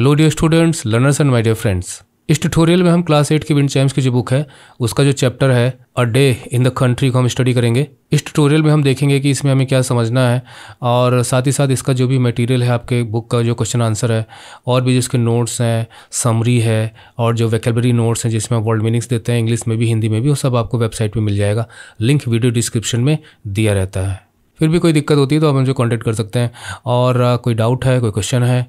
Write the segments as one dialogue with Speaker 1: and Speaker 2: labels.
Speaker 1: Hello dear students learners and my dear friends इस tutorial में हम क्लास एट के विंड चैम्स की जो बुक है उसका जो चैप्टर है a day in the country को हम स्टडी करेंगे इस ट्यूटोरियल में हम देखेंगे कि इसमें हमें क्या समझना है और साथ ही साथ इसका जो भी मटेरियल है आपके बुक का जो क्वेश्चन आंसर है और भी जिसके नोट्स हैं समरी है और जो वैकेबरी नोट्स हैं जिसमें वर्ल्ड मीनिंग्स देते हैं इंग्लिश में भी हिंदी में भी वो सब आपको वेबसाइट पर मिल जाएगा लिंक वीडियो डिस्क्रिप्शन में दिया रहता है फिर भी कोई दिक्कत होती है तो आप हमसे कॉन्टेक्ट कर सकते हैं और कोई डाउट है कोई क्वेश्चन है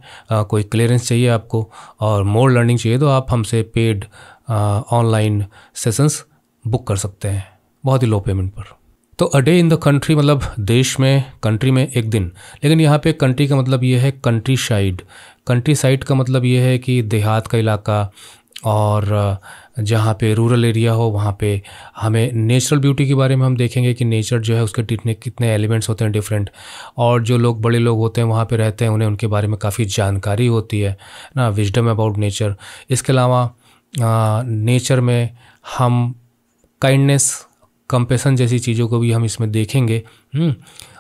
Speaker 1: कोई क्लियरेंस चाहिए आपको और मोर लर्निंग चाहिए तो आप हमसे पेड ऑनलाइन सेशंस बुक कर सकते हैं बहुत ही लो पेमेंट पर तो a day in the country मतलब देश में कंट्री में एक दिन लेकिन यहाँ पे कंट्री का मतलब ये है कंट्री साइड कंट्री साइड का मतलब ये है कि देहात का इलाका और uh, जहाँ पे रूरल एरिया हो वहाँ पे हमें नेचुरल ब्यूटी के बारे में हम देखेंगे कि नेचर जो है उसके कितने कितने एलिमेंट्स होते हैं डिफरेंट और जो लोग बड़े लोग होते हैं वहाँ पे रहते हैं उन्हें उनके बारे में काफ़ी जानकारी होती है ना विजडम अबाउट नेचर इसके अलावा नेचर में हम काइंडनेस कंपेसन जैसी चीज़ों को भी हम इसमें देखेंगे हम्म,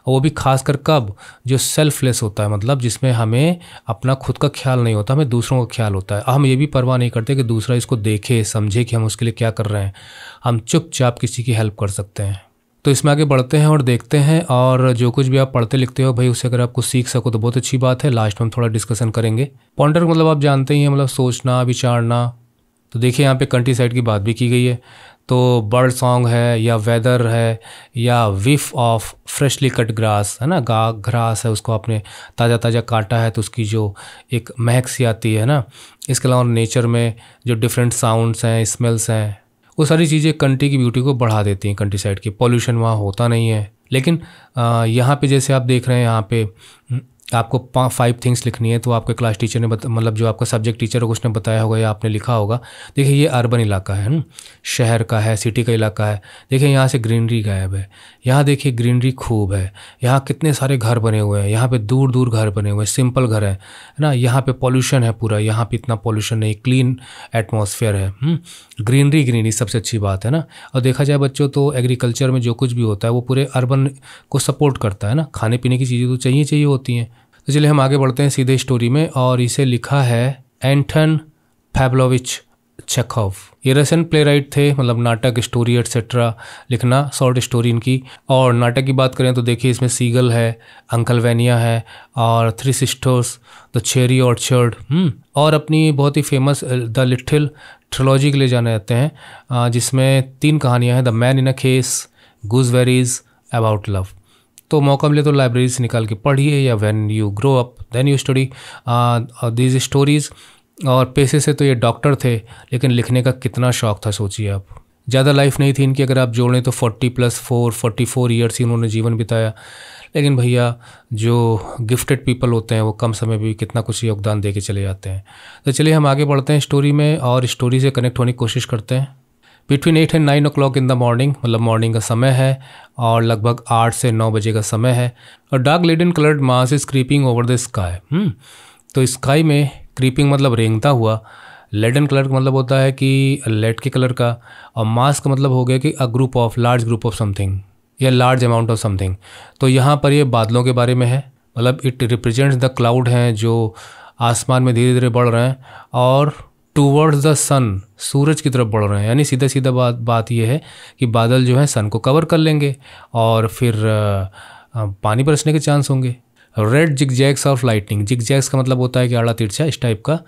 Speaker 1: और वो भी खासकर कब जो सेल्फलेस होता है मतलब जिसमें हमें अपना खुद का ख्याल नहीं होता हमें दूसरों का ख्याल होता है हम ये भी परवाह नहीं करते कि दूसरा इसको देखे समझे कि हम उसके लिए क्या कर रहे हैं हम चुपचाप किसी की हेल्प कर सकते हैं तो इसमें आगे बढ़ते हैं और देखते हैं और जो कुछ भी आप पढ़ते लिखते हो भाई उससे अगर आप कुछ सीख सको तो बहुत अच्छी बात है लास्ट में हम थोड़ा डिस्कशन करेंगे पॉन्डर मतलब आप जानते ही हैं मतलब सोचना विचारना तो देखिए यहाँ पे कंट्री साइड की बात भी की गई है तो बर्ड सॉन्ग है या वेदर है या whiff of freshly cut grass है ना गा घ्रास है उसको आपने ताज़ा ताज़ा काटा है तो उसकी जो एक महक सी आती है ना इसके अलावा नेचर में जो डिफरेंट साउंड्स हैं स्मेल्स हैं वो सारी चीज़ें कंट्री की ब्यूटी को बढ़ा देती हैं कंट्री साइड की पॉल्यूशन वहाँ होता नहीं है लेकिन यहाँ पे जैसे आप देख रहे हैं यहाँ पे आपको फाइव थिंग्स लिखनी है तो आपके क्लास टीचर ने मतलब जो आपका सब्जेक्ट टीचर होगा उसने बताया होगा या आपने लिखा होगा देखिए ये अर्बन इलाका है न? शहर का है सिटी का इलाका है देखिए यहाँ से ग्रीनरी गायब है यहाँ देखिए ग्रीनरी खूब है यहाँ कितने सारे घर बने हुए हैं यहाँ पे दूर दूर घर बने हुए हैं सिंपल घर है ना यहाँ पे पॉल्यूशन है पूरा यहाँ पे इतना पॉल्यूशन नहीं क्लीन एटमोसफेयर है ग्रीनरी हम्म? ग्रीनरी सबसे अच्छी बात है ना और देखा जाए बच्चों तो एग्रीकल्चर में जो कुछ भी होता है वो पूरे अर्बन को सपोर्ट करता है ना खाने पीने की चीज़ें तो चाहिए चाहिए होती हैं तो चलिए हम आगे बढ़ते हैं सीधे स्टोरी में और इसे लिखा है एंटन फैबलोविच चेखव ये रशियन प्ले राइट थे मतलब नाटक स्टोरी एट्सेट्रा लिखना शॉर्ट स्टोरी इनकी और नाटक की बात करें तो देखिए इसमें सीगल है अंकल वैनिया है और Three Sisters the Cherry Orchard और अपनी बहुत ही फेमस द लिटिल ट्रोलॉजी के लिए जाने जाते हैं जिसमें तीन कहानियाँ हैं the Man in a Case Gooseberries About Love तो मौका मिले तो लाइब्रेरी से निकाल के पढ़िए या when you grow up then you study these stories और पेशे से तो ये डॉक्टर थे लेकिन लिखने का कितना शौक था सोचिए आप ज़्यादा लाइफ नहीं थी इनकी अगर आप जोड़ें तो 40 plus four forty four years ही उन्होंने जीवन बिताया लेकिन भैया जो गिफ्टेड पीपल होते हैं वो कम समय में भी कितना कुछ योगदान दे के चले जाते हैं तो चलिए हम आगे बढ़ते हैं स्टोरी में और स्टोरी से कनेक्ट होने की कोशिश करते हैं between eight and nine o'clock in the morning मतलब मॉर्निंग का समय है और लगभग आठ से नौ बजे का समय है और dark laden coloured mass is creeping over the sky तो स्काई में क्रीपिंग मतलब रेंगता हुआ लेडन कलर का मतलब होता है कि लेड के कलर का और मास का मतलब हो गया कि a group of large group of something या लार्ज अमाउंट ऑफ समथिंग तो यहाँ पर ये बादलों के बारे में है मतलब इट रिप्रेजेंट्स द क्लाउड हैं जो आसमान में धीरे धीरे बढ़ रहे हैं और टूवर्ड्स द सन सूरज की तरफ बढ़ रहे हैं यानी सीधा सीधा बात बात यह है कि बादल जो है सन को कवर कर लेंगे और फिर पानी बरसने के चांस होंगे red zigzags of lightning zigzags का मतलब होता है कि आड़ा तिरछा इस टाइप का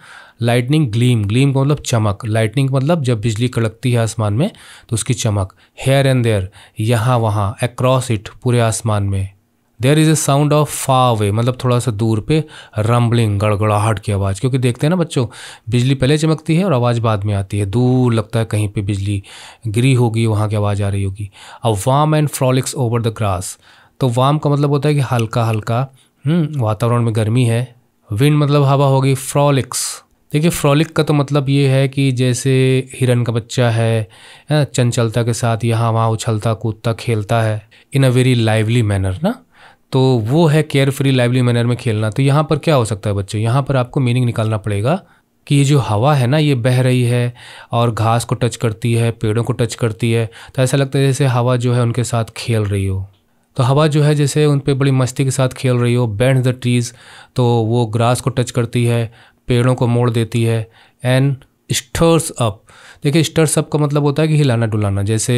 Speaker 1: लाइटनिंग ग्लीम ग्लीम का मतलब चमक लाइटनिंग मतलब जब बिजली कड़कती है आसमान में तो उसकी चमक हेयर एंड देयर यहाँ वहाँ अक्रॉस इट पूरे आसमान में there is a sound of far away मतलब थोड़ा सा दूर पे रम्बलिंग गड़गड़ाहट की आवाज़ क्योंकि देखते हैं ना बच्चों बिजली पहले चमकती है और आवाज़ बाद में आती है दूर लगता है कहीं पे बिजली गिरी होगी वहाँ की आवाज़ आ रही होगी अब warm and frolics over the grass तो वाम का मतलब होता है कि हल्का हल्का हम्म, वातावरण में गर्मी है विंड मतलब हवा होगी फ्रॉलिक्स देखिए फ्रॉलिक का तो मतलब ये है कि जैसे हिरन का बच्चा है चंचलता के साथ यहाँ वहाँ उछलता कूदता खेलता है in a very lively manner ना तो वो है केयर फ्री लाइवली मैनर में खेलना तो यहाँ पर क्या हो सकता है बच्चों यहाँ पर आपको मीनिंग निकालना पड़ेगा कि ये जो हवा है ना ये बह रही है और घास को टच करती है पेड़ों को टच करती है तो ऐसा लगता है जैसे हवा जो है उनके साथ खेल रही हो तो हवा जो है जैसे उन पर बड़ी मस्ती के साथ खेल रही हो बैंड द ट्रीज़ तो वो ग्रास को टच करती है पेड़ों को मोड़ देती है एंड स्टर्स अप देखिए स्टर सब का मतलब होता है कि हिलाना डुलाना जैसे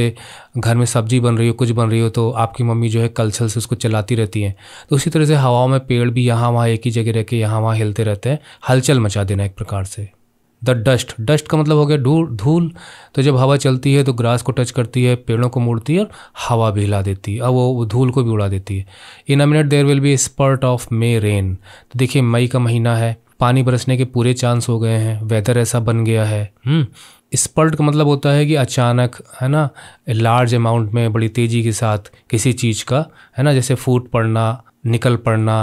Speaker 1: घर में सब्जी बन रही हो कुछ बन रही हो तो आपकी मम्मी जो है कलछल से उसको चलाती रहती हैं तो उसी तरह से हवाओं में पेड़ भी यहाँ वहाँ एक ही जगह रह के यहाँ वहाँ हिलते रहते हैं हलचल मचा देना एक प्रकार से द डस्ट डस्ट का मतलब हो गया धूल धूल तो जब हवा चलती है तो ग्रास को टच करती है पेड़ों को मोड़ती है और हवा भी हिला देती है और वो धूल को भी उड़ा देती है in a minute there will be spurt of May rain तो देखिए मई का महीना है पानी बरसने के पूरे चांस हो गए हैं वेदर ऐसा बन गया है हम्म। स्पर्ट का मतलब होता है कि अचानक है ना लार्ज अमाउंट में बड़ी तेज़ी के साथ किसी चीज़ का है ना जैसे फूट पड़ना निकल पड़ना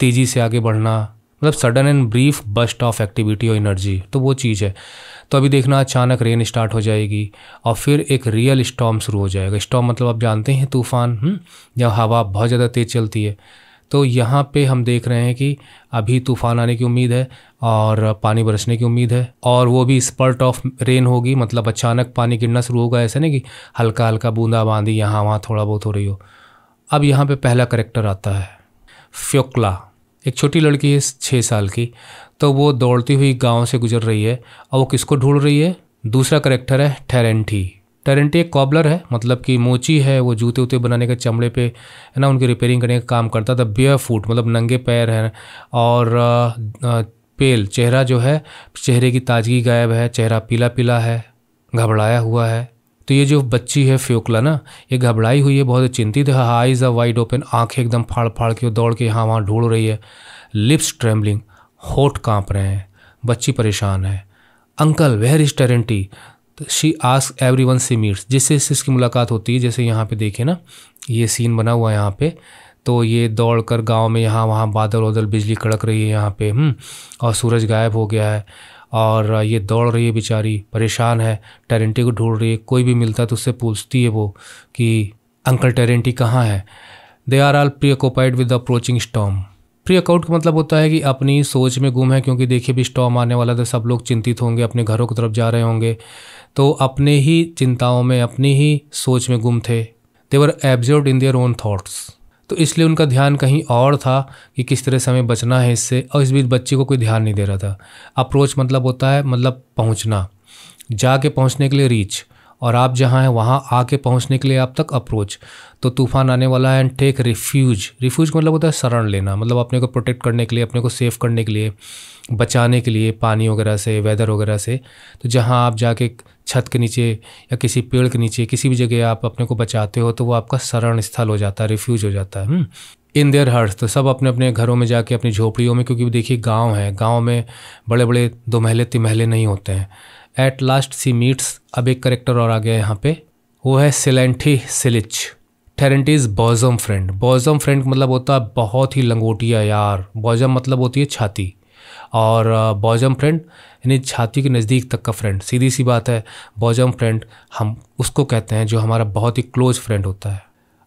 Speaker 1: तेज़ी से आगे बढ़ना मतलब sudden and brief burst of activity और एनर्जी तो वो चीज़ है तो अभी देखना अचानक रेन स्टार्ट हो जाएगी और फिर एक रियल स्टॉम शुरू हो जाएगा स्टॉम मतलब आप जानते हैं तूफान हम्म, जब हवा बहुत ज़्यादा तेज़ चलती है तो यहाँ पे हम देख रहे हैं कि अभी तूफान आने की उम्मीद है और पानी बरसने की उम्मीद है और वो भी स्पर्ट ऑफ रेन होगी मतलब अचानक पानी गिरना शुरू होगा ऐसे नहीं कि हल्का हल्का बूंदा बांदी यहाँ वहाँ थोड़ा बहुत हो रही हो अब यहाँ पे पहला करेक्टर आता है फ्योकला एक छोटी लड़की है छः साल की तो वो दौड़ती हुई गाँव से गुजर रही है और वो किसको ढूंढ रही है दूसरा करेक्टर है ठेरेंटी टेरेंटी एक कॉबलर है मतलब कि मोची है वो जूते उते बनाने के चमड़े पे है ना उनकी रिपेयरिंग करने का काम करता था बेयर फूट मतलब नंगे पैर हैं और पेल चेहरा जो है चेहरे की ताजगी गायब है चेहरा पीला पीला है घबराया हुआ है तो ये जो बच्ची है फ्योकला ना ये घबराई हुई है बहुत चिंतित है आइज अ वाइड ओपन आंखें एकदम फाड़ फाड़ के दौड़ के यहाँ वहाँ ढूंढ रही है लिप्स ट्रेम्बलिंग होठ कांप रहे हैं बच्ची परेशान है अंकल वेयर इज टेरेंटी तो she ask everyone she meets जिससे इसकी मुलाकात होती है जैसे यहाँ पे देखे ना ये सीन बना हुआ है यहाँ पे तो ये दौड़ कर गाँव में यहाँ वहाँ बादल वादल बिजली कड़क रही है यहाँ पे हम्म, और सूरज गायब हो गया है और ये दौड़ रही है बेचारी परेशान है टेरेंटी को ढूंढ रही है कोई भी मिलता है तो उससे पूछती है वो कि अंकल टेरेंटी कहाँ है they are all preoccupied with approaching storm preoccupied का मतलब होता है कि अपनी सोच में गुम है क्योंकि देखिए भी स्टॉम आने वाला था सब लोग चिंतित होंगे अपने घरों की तरफ जा रहे होंगे तो अपने ही चिंताओं में अपनी ही सोच में गुम थे they were absorbed in their own thoughts तो इसलिए उनका ध्यान कहीं और था कि किस तरह से हमें बचना है इससे और इस बीच बच्चे को कोई ध्यान नहीं दे रहा था अप्रोच मतलब होता है मतलब पहुंचना जाके पहुंचने के लिए रीच और आप जहाँ हैं वहाँ आके पहुँचने के लिए आप तक अप्रोच तो तूफान आने वाला है एंड टेक रिफ्यूज रिफ्यूज मतलब होता है शरण लेना मतलब अपने को प्रोटेक्ट करने के लिए अपने को सेफ करने के लिए बचाने के लिए पानी वगैरह से वेदर वगैरह से तो जहाँ आप जाके छत के नीचे या किसी पेड़ के नीचे किसी भी जगह आप अपने को बचाते हो तो वो आपका शरण स्थल हो जाता है रिफ्यूज हो जाता है इन देयर हर्ट्स तो सब अपने अपने घरों में जाके अपनी झोपड़ियों में क्योंकि देखिए गांव है गांव में बड़े बड़े दो महले तिमहले नहीं होते हैं एट लास्ट सी मीट्स अब एक करेक्टर और आ गया यहाँ पे वो है Silanty Silych Terenty's bosom friend bosom friend मतलब होता है बहुत ही लंगोटिया यार बॉजम मतलब होती है छाती और बॉजम फ्रेंड यानी छाती के नज़दीक तक का फ्रेंड सीधी सी बात है बॉजम फ्रेंड हम उसको कहते हैं जो हमारा बहुत ही क्लोज फ्रेंड होता है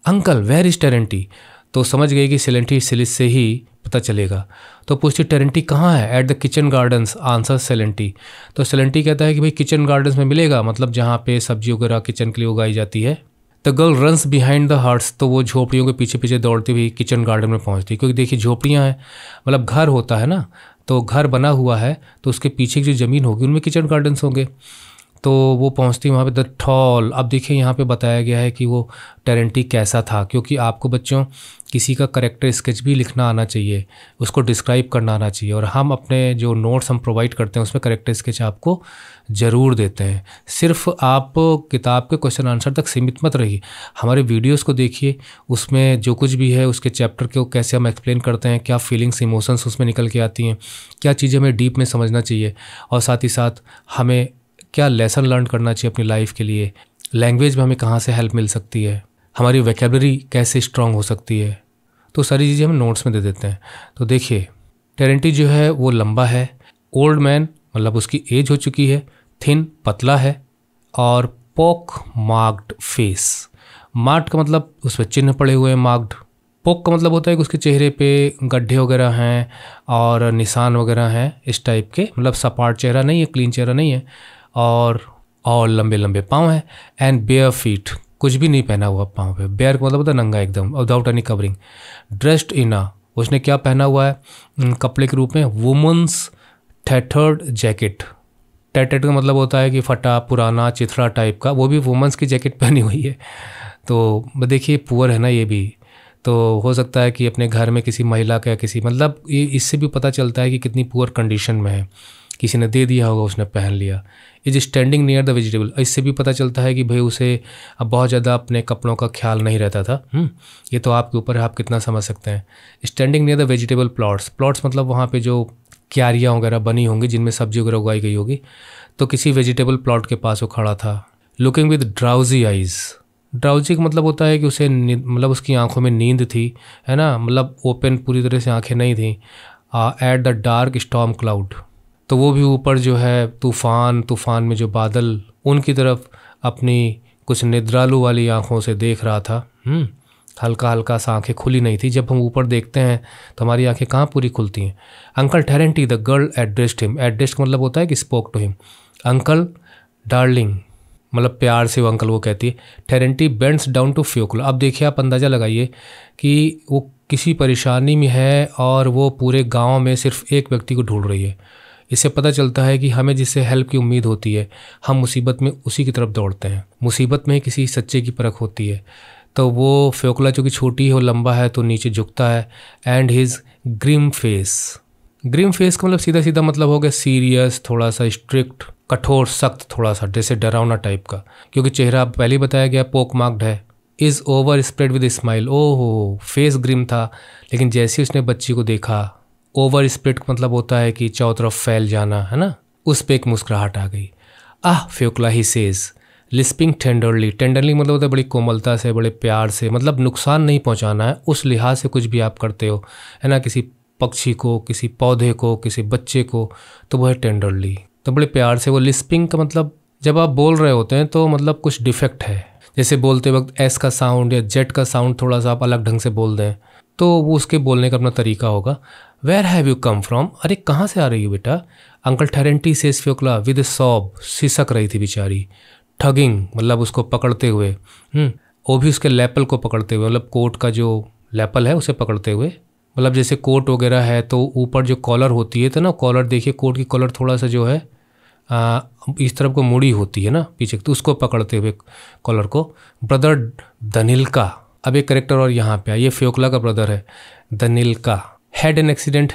Speaker 1: अंकल वेर इज़ टेरेंटी तो समझ गई कि सेलेंटी सिलिस से ही पता चलेगा तो पूछती टेरेंटी कहाँ है at the kitchen gardens answer Silanty तो सेलेंटी कहता है कि भाई किचन गार्डन्स में मिलेगा मतलब जहाँ पे सब्जी वगैरह किचन के लिए उगाई जाती है the girl runs behind the huts तो वो झोपड़ियों के पीछे पीछे दौड़ती हुई किचन गार्डन में पहुँचती क्योंकि देखिए झोपड़ियाँ हैं मतलब घर होता है ना तो घर बना हुआ है तो उसके पीछे की जो ज़मीन होगी उनमें किचन गार्डन्स होंगे तो वो पहुंचती वहाँ पे द ठॉल अब देखिए यहाँ पे बताया गया है कि वो टेरेंटी कैसा था क्योंकि आपको बच्चों किसी का करेक्टर स्केच भी लिखना आना चाहिए उसको डिस्क्राइब करना आना चाहिए और हम अपने जो नोट्स हम प्रोवाइड करते हैं उसमें करेक्टर स्केच आपको ज़रूर देते हैं सिर्फ आप किताब के क्वेश्चन आंसर तक सीमित मत रहिए हमारे वीडियोस को देखिए उसमें जो कुछ भी है उसके चैप्टर को कैसे हम एक्सप्लेन करते हैं क्या फीलिंग्स इमोशंस उसमें निकल के आती हैं क्या चीज़ें हमें डीप में समझना चाहिए और साथ ही साथ हमें क्या लेसन लर्न करना चाहिए अपनी लाइफ के लिए लैंग्वेज में हमें कहाँ से हेल्प मिल सकती है हमारी वैकेबलरी कैसे स्ट्रांग हो सकती है तो सारी चीज़ें हम नोट्स में दे देते हैं तो देखिए टेरेंटी जो है वो लंबा है ओल्ड मैन मतलब उसकी एज हो चुकी है थिन पतला है और पोक मार्क्ड फेस मार्क्ड का मतलब उस पर चिन्ह पड़े हुए हैं मार्क्ड पोक का मतलब होता है कि उसके चेहरे पे गड्ढे वगैरह हैं और निशान वगैरह हैं इस टाइप के मतलब सपाट चेहरा नहीं है क्लीन चेहरा नहीं है और और लंबे लंबे पाँव हैं एंड बेयर फीट कुछ भी नहीं पहना हुआ पाँव पे बेयर का मतलब होता है नंगा एकदम without any covering dressed in आ उसने क्या पहना हुआ है कपड़े के रूप में वुमन्स टैटर्ड जैकेट टैटेड का मतलब होता है कि फटा पुराना चिथड़ा टाइप का वो भी वुमन्स की जैकेट पहनी हुई है तो देखिए पुअर है ना ये भी तो हो सकता है कि अपने घर में किसी महिला का किसी मतलब ये इससे भी पता चलता है कि कितनी पुअर कंडीशन में है किसी ने दे दिया होगा उसने पहन लिया is standing near the vegetable इससे भी पता चलता है कि भाई उसे अब बहुत ज़्यादा अपने कपड़ों का ख्याल नहीं रहता था हम्म, ये तो आपके ऊपर है आप कितना समझ सकते हैं standing near the vegetable plots plots मतलब वहाँ पर जो क्यारियाँ वगैरह बनी होंगी जिनमें सब्जी वगैरह उगाई गई होगी तो किसी वेजिटेबल प्लॉट के पास वो खड़ा था looking with drowsy eyes drowsy का मतलब होता है कि उसे मतलब उसकी आंखों में नींद थी है ना मतलब ओपन पूरी तरह से आंखें नहीं थी at the dark storm cloud तो वो भी ऊपर जो है तूफ़ान तूफ़ान में जो बादल उनकी तरफ अपनी कुछ निद्रालु वाली आँखों से देख रहा था हम्म, हल्का हल्का सा आँखें खुली नहीं थी जब हम ऊपर देखते हैं तो हमारी आँखें कहाँ पूरी खुलती हैं uncle Terenty the girl addressed him addressed मतलब होता है कि spoke to him uncle darling मतलब प्यार से वो अंकल वो कहती है Terenty bends down to Fyokla अब देखिए आप अंदाज़ा लगाइए कि वो किसी परेशानी में है और वो पूरे गांव में सिर्फ एक व्यक्ति को ढूंढ रही है इससे पता चलता है कि हमें जिससे हेल्प की उम्मीद होती है हम मुसीबत में उसी की तरफ दौड़ते हैं मुसीबत में किसी सच्चे की परख होती है तो वो फ्योकला चूँकि छोटी है और लंबा है तो नीचे झुकता है and his grim face grim face का मतलब सीधा सीधा मतलब हो गया सीरियस थोड़ा सा स्ट्रिक्ट कठोर सख्त थोड़ा सा जैसे डरावना टाइप का क्योंकि चेहरा पहले बताया गया पोक मार्क्ड है is overspread with smile ओ हो फेस ग्रिम था लेकिन जैसे उसने बच्ची को देखा ओवर स्प्रिट मतलब होता है कि चारों तरफ फैल जाना है ना उस पर एक मुस्कुराहट आ गई ah Fyokla he says lisping tenderly tenderly मतलब होता है बड़ी कोमलता से बड़े प्यार से मतलब नुकसान नहीं पहुंचाना है उस लिहाज से कुछ भी आप करते हो है ना किसी पक्षी को किसी पौधे को किसी बच्चे को तो वह टेंडरली तो बड़े प्यार से वो लिस्पिंग का मतलब जब आप बोल रहे होते हैं तो मतलब कुछ डिफेक्ट है जैसे बोलते वक्त एस का साउंड या जेट का साउंड थोड़ा सा आप अलग ढंग से बोल दें तो वो उसके बोलने का अपना तरीका होगा where have you come from अरे कहाँ से आ रही हो बेटा अंकल टेरेंटी से फ्योकला विद सॉब सिसक रही थी बेचारी ठगिंग मतलब उसको पकड़ते हुए हम्म, वो भी उसके लेपल को पकड़ते हुए मतलब कोट का जो लेपल है उसे पकड़ते हुए मतलब जैसे कोट वगैरह है तो ऊपर जो कॉलर होती है तो ना कॉलर देखिए कोट की कॉलर थोड़ा सा जो है आ, इस तरफ को मुड़ी होती है ना पीछे तो उसको पकड़ते हुए कॉलर को ब्रदर धनिल का अब एक करेक्टर और यहाँ पे आया ये फ्योकला का ब्रदर है Danilka had an accident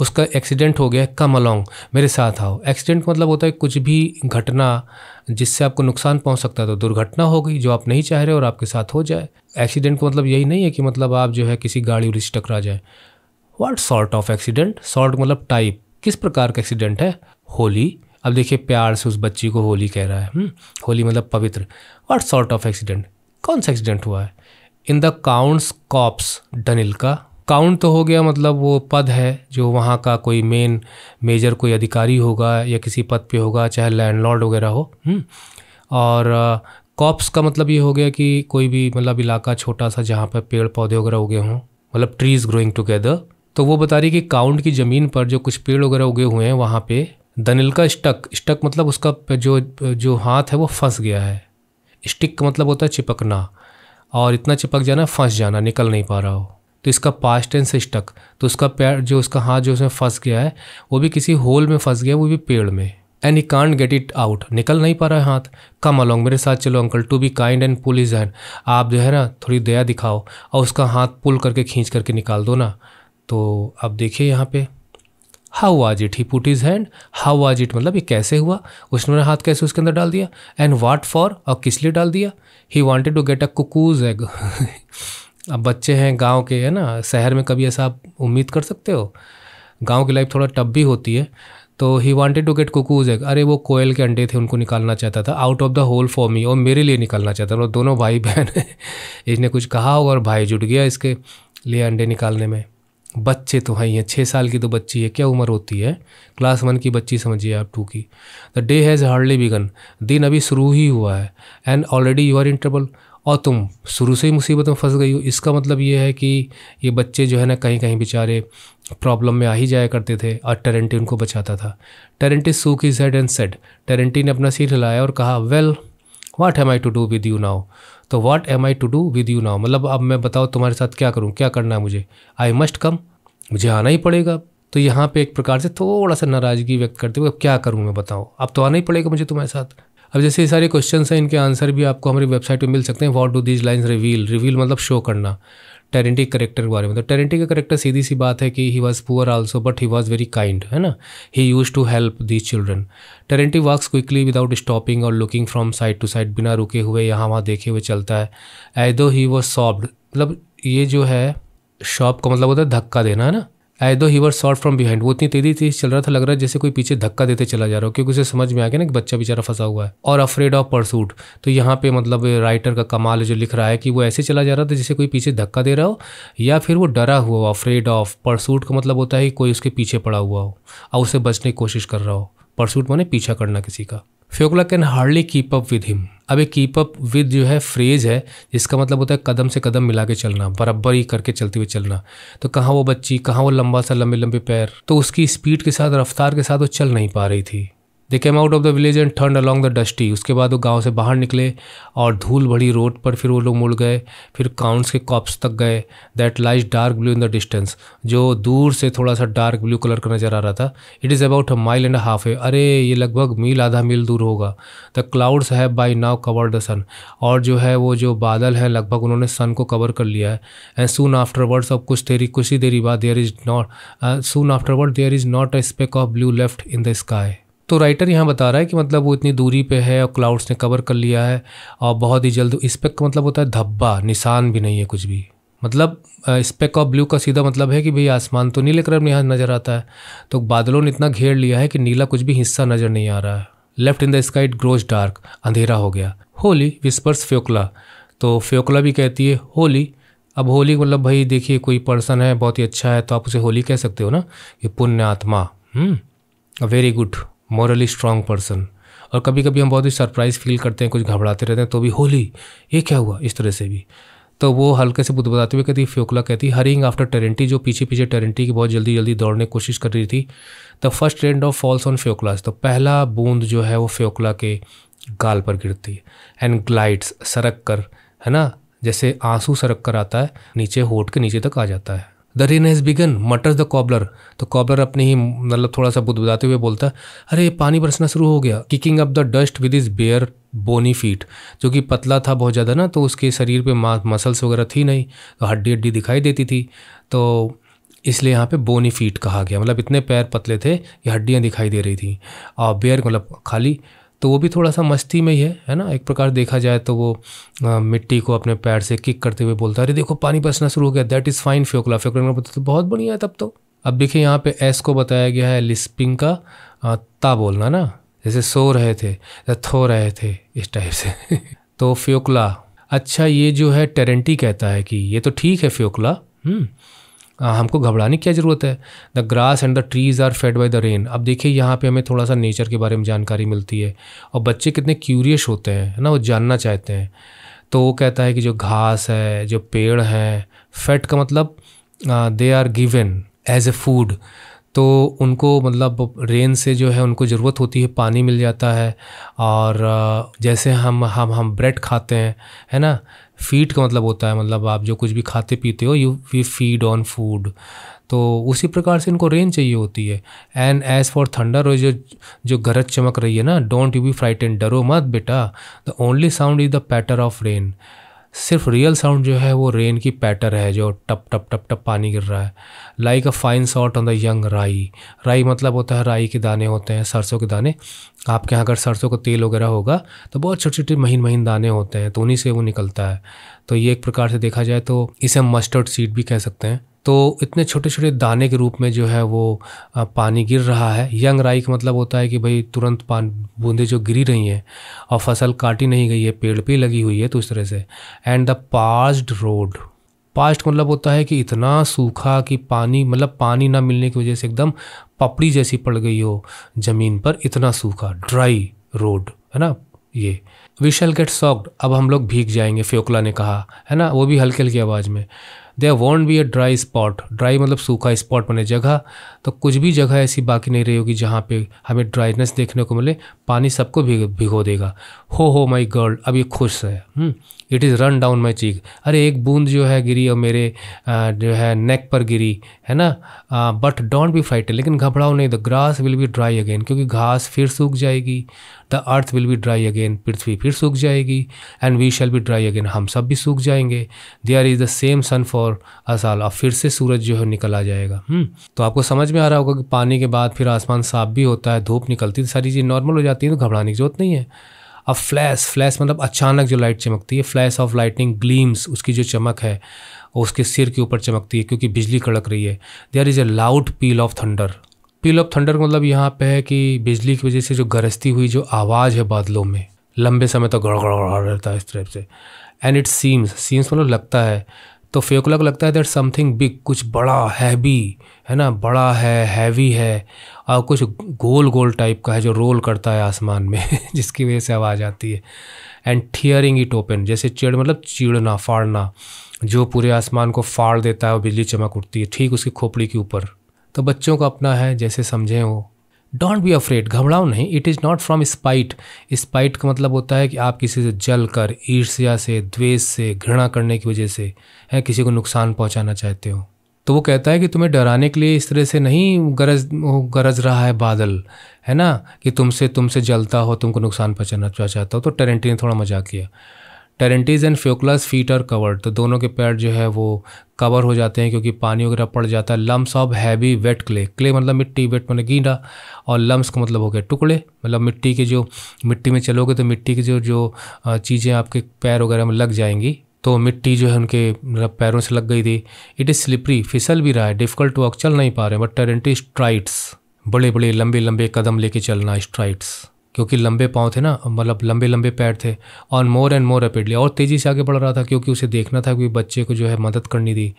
Speaker 1: उसका एक्सीडेंट हो गया कम अलोंग मेरे साथ आओ एक्सीडेंट मतलब होता है कुछ भी घटना जिससे आपको नुकसान पहुंच सकता है तो दुर्घटना हो गई जो आप नहीं चाह रहे और आपके साथ हो जाए एक्सीडेंट का मतलब यही नहीं है कि मतलब आप जो है किसी गाड़ी उड़ी से टकरा जाए what sort of accident sort मतलब टाइप किस प्रकार का एक्सीडेंट है होली अब देखिए प्यार से उस बच्ची को होली कह रहा है हुँ? हम्म, होली मतलब पवित्र वाट सॉर्ट ऑफ एक्सीडेंट कौन सा एक्सीडेंट हुआ है in the count's copse Danilka count तो हो गया मतलब वो पद है जो वहाँ का कोई मेन मेजर कोई अधिकारी होगा या किसी पद पे होगा चाहे लैंडलॉर्ड वगैरह हो हम्म। और कॉप्स का मतलब ये हो गया कि कोई भी मतलब इलाका छोटा सा जहाँ पर पेड़ पौधे वगैरह उगे हों मतलब ट्रीज़ ग्रोइंग टुगेदर तो वो बता रही कि काउंट की ज़मीन पर जो कुछ पेड़ वगैरह उगे हुए हैं वहाँ पे दनिल का स्टक स्टक मतलब उसका जो जो हाथ है वो फंस गया है स्टिक का मतलब होता है चिपकना और इतना चिपक जाना फंस जाना निकल नहीं पा रहा हो तो इसका पास्ट टेंस से स्टक तो उसका पैर जो उसका हाथ जो उसमें फंस गया है वो भी किसी होल में फंस गया वो भी पेड़ में and he can't get it out निकल नहीं पा रहा है हाथ कम अलोंग मेरे साथ चलो uncle to be kind and pull his hand आप जो है ना थोड़ी दया दिखाओ और उसका हाथ पुल करके खींच करके निकाल दो ना तो अब देखिए यहाँ पे how was it he put his hand how was it मतलब ये कैसे हुआ उसने मेरा हाथ कैसे उसके अंदर डाल दिया एंड वाट फॉर और किस लिए डाल दिया he wanted to get a cuckoo's egg अब बच्चे हैं गांव के है ना शहर में कभी ऐसा आप उम्मीद कर सकते हो गांव की लाइफ थोड़ा टफ भी होती है तो he wanted to get cuckoo's egg अरे वो कोयल के अंडे थे उनको निकालना चाहता था out of the hole for me और मेरे लिए निकालना चाहता था और दोनों भाई बहन इसने कुछ कहा होगा और भाई जुट गया इसके लिए अंडे निकालने में बच्चे तो हैं हैं छः साल की तो बच्ची है क्या उम्र होती है क्लास वन की बच्ची समझिए आप टू की the day has hardly begun दिन अभी शुरू ही हुआ है and already you are in trouble और तुम शुरू से ही मुसीबत में फंस गई हो इसका मतलब ये है कि ये बच्चे जो है ना कहीं कहीं बेचारे प्रॉब्लम में आ ही जाया करते थे और टेरेंटी उनको बचाता था टेरेंटी सू की सेड एंड सेड टेरेंटी ने अपना सिर हिलाया और कहा well what am I to do with you now तो what am I to do with you now मतलब अब मैं बताओ तुम्हारे साथ क्या करूँ क्या करना है मुझे आई मस्ट कम मुझे आना ही पड़ेगा तो यहाँ पे एक प्रकार से थोड़ा सा नाराज़गी व्यक्त करते हुए अब क्या करूँ मैं बताओ अब तो आना ही पड़ेगा मुझे तुम्हारे साथ अब जैसे ये सारे क्वेश्चन हैं इनके आंसर भी आपको हमारी वेबसाइट पर मिल सकते हैं what do these lines reveal reveal मतलब शो करना टेरेंटी करेक्टर के बारे में तो टेरेंटी का करेक्टर सीधी सी बात है कि he was poor also but he was very kind है ना he used to help these children Terenty work quickly without stopping और looking from side to side बिना रुके हुए यहाँ वहाँ देखे हुए चलता है एदो ही वॉज सॉफ्ट मतलब ये जो है शॉप का मतलब होता है धक्का देना है ना I though he were shot from behind वो इतनी तेजी से चल रहा था लग रहा है जैसे कोई पीछे धक्का देते चला जा रहा हो क्योंकि उसे समझ में आ गया ना कि बच्चा बेचारा फंसा हुआ है और अफ्रेड ऑफ परसूट तो यहाँ पे मतलब राइटर का कमाल जो लिख रहा है कि वो ऐसे चला जा रहा था जैसे कोई पीछे धक्का दे रहा हो या फिर वो डरा हुआ हो अफ्रेड ऑफ परसूट का मतलब होता है कि कोई उसके पीछे पड़ा हुआ हो और उसे बचने की कोशिश कर रहा हो परसूट माने पीछा करना किसी का Fyokla can hardly keep up with him अब ये कीप अप विद जो है फ्रेज है जिसका मतलब होता है कदम से कदम मिला के चलना बराबर ही करके चलते हुए चलना तो कहाँ वो बच्ची कहाँ वो लंबा सा लंबे लंबे पैर तो उसकी स्पीड के साथ रफ्तार के साथ वो चल नहीं पा रही थी they came out of the village and turn along the dusty उसके बाद वो गांव से बाहर निकले और धूल भरी रोड पर फिर वो लोग मुड़ गए फिर काउंट्स के कॉप्स तक गए that lies dark blue in the distance जो दूर से थोड़ा सा डार्क ब्लू कलर का नज़र आ रहा था it is about a mile and half है अरे ये लगभग मील आधा मील दूर होगा द क्लाउड्स है by now cover the sun और जो है वो जो बादल हैं लगभग उन्होंने सन को कवर कर लिया है एंड सून आफ्टर वर्ड्स अब कुछ देरी कुछ ही देरी बाद there is not soon afterward there is not a speck of blue left in the sky तो राइटर यहाँ बता रहा है कि मतलब वो इतनी दूरी पे है और क्लाउड्स ने कवर कर लिया है और बहुत ही जल्द स्पेक का मतलब होता है धब्बा निशान भी नहीं है कुछ भी मतलब स्पेक ऑफ ब्लू का सीधा मतलब है कि भाई आसमान तो नीले कलर में यहाँ नज़र आता है तो बादलों ने इतना घेर लिया है कि नीला कुछ भी हिस्सा नज़र नहीं आ रहा है left in the sky it grows dark अंधेरा हो गया होली विस्पर्स फ्योकला तो फ्योकला भी कहती है होली अब होली मतलब भाई देखिए कोई पर्सन है बहुत ही अच्छा है तो आप उसे होली कह सकते हो ना कि पुण्य आत्मा very hmm, good morally strong person और कभी कभी हम बहुत ही सरप्राइज फील करते हैं कुछ घबराते रहते हैं तो भी होली ये क्या हुआ इस तरह से भी तो वो हल्के से बुद्ध बताते हुए कहती फ्योकला कहती हरिंग आफ्टर टेरेंटी जो पीछे पीछे टेरेंटी की बहुत जल्दी जल्दी दौड़ने की कोशिश कर रही थी the first rain of falls on Fyokla's तो पहला बूंद जो है वो फ्योकला के गाल पर गिरती है एंड ग्लाइड्स सरक कर है ना जैसे आंसू सरक कर आता है नीचे होठ के नीचे तक आ जाता है the rain has begun mutter the cobbler तो कॉबलर अपने ही मतलब थोड़ा सा बुदबुदाते हुए बोलता है अरे पानी बरसना शुरू हो गया kicking up the dust with his bare bony feet जो कि पतला था बहुत ज़्यादा ना तो उसके शरीर पे मसल्स वगैरह थी नहीं तो हड्डी हड्डी दिखाई देती थी तो इसलिए यहाँ पे बोनी फीट कहा गया मतलब इतने पैर पतले थे कि हड्डियाँ दिखाई दे रही थी और बेयर मतलब खाली तो वो भी थोड़ा सा मस्ती में ही है है ना एक प्रकार देखा जाए तो वो आ, मिट्टी को अपने पैर से किक करते हुए बोलता है अरे देखो पानी बसना शुरू हो गया that is fine Fyokla Fyokla का तो बहुत बढ़िया है तब तो अब देखिए यहाँ पे एस को बताया गया है लिस्पिंग का आ, ता बोलना ना जैसे सो रहे थे या थो रहे थे इस टाइप से तो फ्योकला अच्छा ये जो है टेरेंटी कहता है कि ये तो ठीक है फ्योकला हम्म। हमको घबराने की क्या ज़रूरत है the grass and the trees are fed by the rain अब देखिए यहाँ पे हमें थोड़ा सा नेचर के बारे में जानकारी मिलती है और बच्चे कितने क्यूरियस होते हैं है ना वो जानना चाहते हैं तो वो कहता है कि जो घास है जो पेड़ है फेट का मतलब they are given as a food तो उनको मतलब रेन से जो है उनको ज़रूरत होती है पानी मिल जाता है और जैसे हम हम हम ब्रेड खाते हैं है ना फीड का मतलब होता है मतलब आप जो कुछ भी खाते पीते हो you we feed on food तो उसी प्रकार से इनको रेन चाहिए होती है एंड एज फॉर थंडर और जो जो गरज चमक रही है ना डोंट यू बी फ्राइट डरो मत बेटा the only sound is the patter of rain सिर्फ रियल साउंड जो है वो रेन की पैटर है जो टप टप टप टप पानी गिर रहा है like a fine shot on the young rye rye मतलब होता है राई के दाने होते हैं सरसों के दाने आपके यहाँ अगर सरसों का तेल वगैरह होगा तो बहुत छोटे छोटे महीन महीन दाने होते हैं तो उन्हीं से वो निकलता है तो ये एक प्रकार से देखा जाए तो इसे हम मस्टर्ड सीड भी कह सकते हैं तो इतने छोटे छोटे दाने के रूप में जो है वो पानी गिर रहा है यंग राई का मतलब होता है कि भाई तुरंत पान बूंदे जो गिरी रही हैं और फसल काटी नहीं गई है पेड़ पे लगी हुई है तो इस तरह से and the passed road past मतलब होता है कि इतना सूखा कि पानी मतलब पानी ना मिलने की वजह से एकदम पपड़ी जैसी पड़ गई हो ज़मीन पर इतना सूखा ड्राई रोड है ना ये वी शैल गेट सॉक्ड अब हम लोग भीग जाएंगे फ्योकला ने कहा है ना वो भी हल्की हल्की आवाज़ में there won't be a dry spot dry मतलब सूखा स्पॉट बने जगह तो कुछ भी जगह ऐसी बाकी नहीं रही होगी जहाँ पे हमें ड्राइनेस देखने को मिले पानी सबको भिगो देगा हो हो माई गर्ल अब ये खुश है it is run down my cheek अरे एक बूंद जो है गिरी और मेरे जो है नेक पर गिरी है ना बट डोंट बी फाइट लेकिन घबराओ नहीं the grass will be dry again क्योंकि घास फिर सूख जाएगी the earth will be dry again पृथ्वी फिर सूख जाएगी and we shall be dry again हम सब भी सूख जाएंगे there is the same sun for us all अब और फिर से सूरज जो है निकल आ जाएगा हम्म, तो आपको समझ में आ रहा होगा कि पानी के बाद फिर आसमान साफ भी होता है धूप निकलती है तो सारी चीज़ें नॉर्मल हो जाती है तो घबराने की जरूरत नहीं है अब फ्लैश फ्लैश मतलब अचानक जो लाइट चमकती है फ्लैश ऑफ लाइटनिंग ग्लीम्स उसकी जो चमक है उसके सिर के ऊपर चमकती है क्योंकि बिजली कड़क रही है there is a loud peal of thunder peal of thunder मतलब यहाँ पे है कि बिजली की वजह से जो गरजती हुई जो आवाज़ है बादलों में लंबे समय तक तो गड़गड़ रहता है इस तरह से एंड इट सीम्स सीम्स मतलब लगता है तो फेकुला को लगता है दैट समथिंग बिग कुछ बड़ा हैवी है ना बड़ा है हैवी है और कुछ गोल गोल टाइप का है जो रोल करता है आसमान में जिसकी वजह से आवाज़ आती है एंड थियरिंग इट ओपन जैसे चिड़ मतलब चीड़ना फाड़ना जो पूरे आसमान को फाड़ देता है और बिजली चमक उठती है ठीक उसकी खोपड़ी के ऊपर तो बच्चों का अपना है जैसे समझें वो डोंट बी अफ्रेड घबराओ नहीं it is not from spite spite का मतलब होता है कि आप किसी से जल कर ईर्ष्या से द्वेष से घृणा करने की वजह से है किसी को नुकसान पहुंचाना चाहते हो तो वो कहता है कि तुम्हें डराने के लिए इस तरह से नहीं गरज गरज रहा है बादल है ना कि तुमसे तुमसे जलता हो तुमको नुकसान पहुँचाना चाहता हो तो टेरेंटी ने थोड़ा मजाक किया Terenty's and Fyokla's feet are covered तो दोनों के पैर जो है वो कवर हो जाते हैं क्योंकि पानी वगैरह पड़ जाता है lumps of heavy wet clay clay मतलब मिट्टी वेट मतलब गीडा और लम्स का मतलब हो गया टुकड़े मतलब मिट्टी के जो मिट्टी में चलोगे तो मिट्टी की जो जो चीज़ें आपके पैर वगैरह में लग जाएंगी तो मिट्टी जो है उनके मतलब पैरों से लग गई थी इट इज़ स्लिपरी फिसल भी रहा है डिफ़िकल्ट वॉक चल नहीं पा रहे बट टेरेंटी स्ट्राइट्स बड़े बड़े लंबे लंबे कदम लेके चलना स्ट्राइट्स क्योंकि लंबे पाँव थे ना मतलब लंबे लंबे पैर थे और मोर एंड मोर रैपिडली और तेज़ी से आगे बढ़ रहा था क्योंकि उसे देखना था कि बच्चे को जो है मदद करनी थी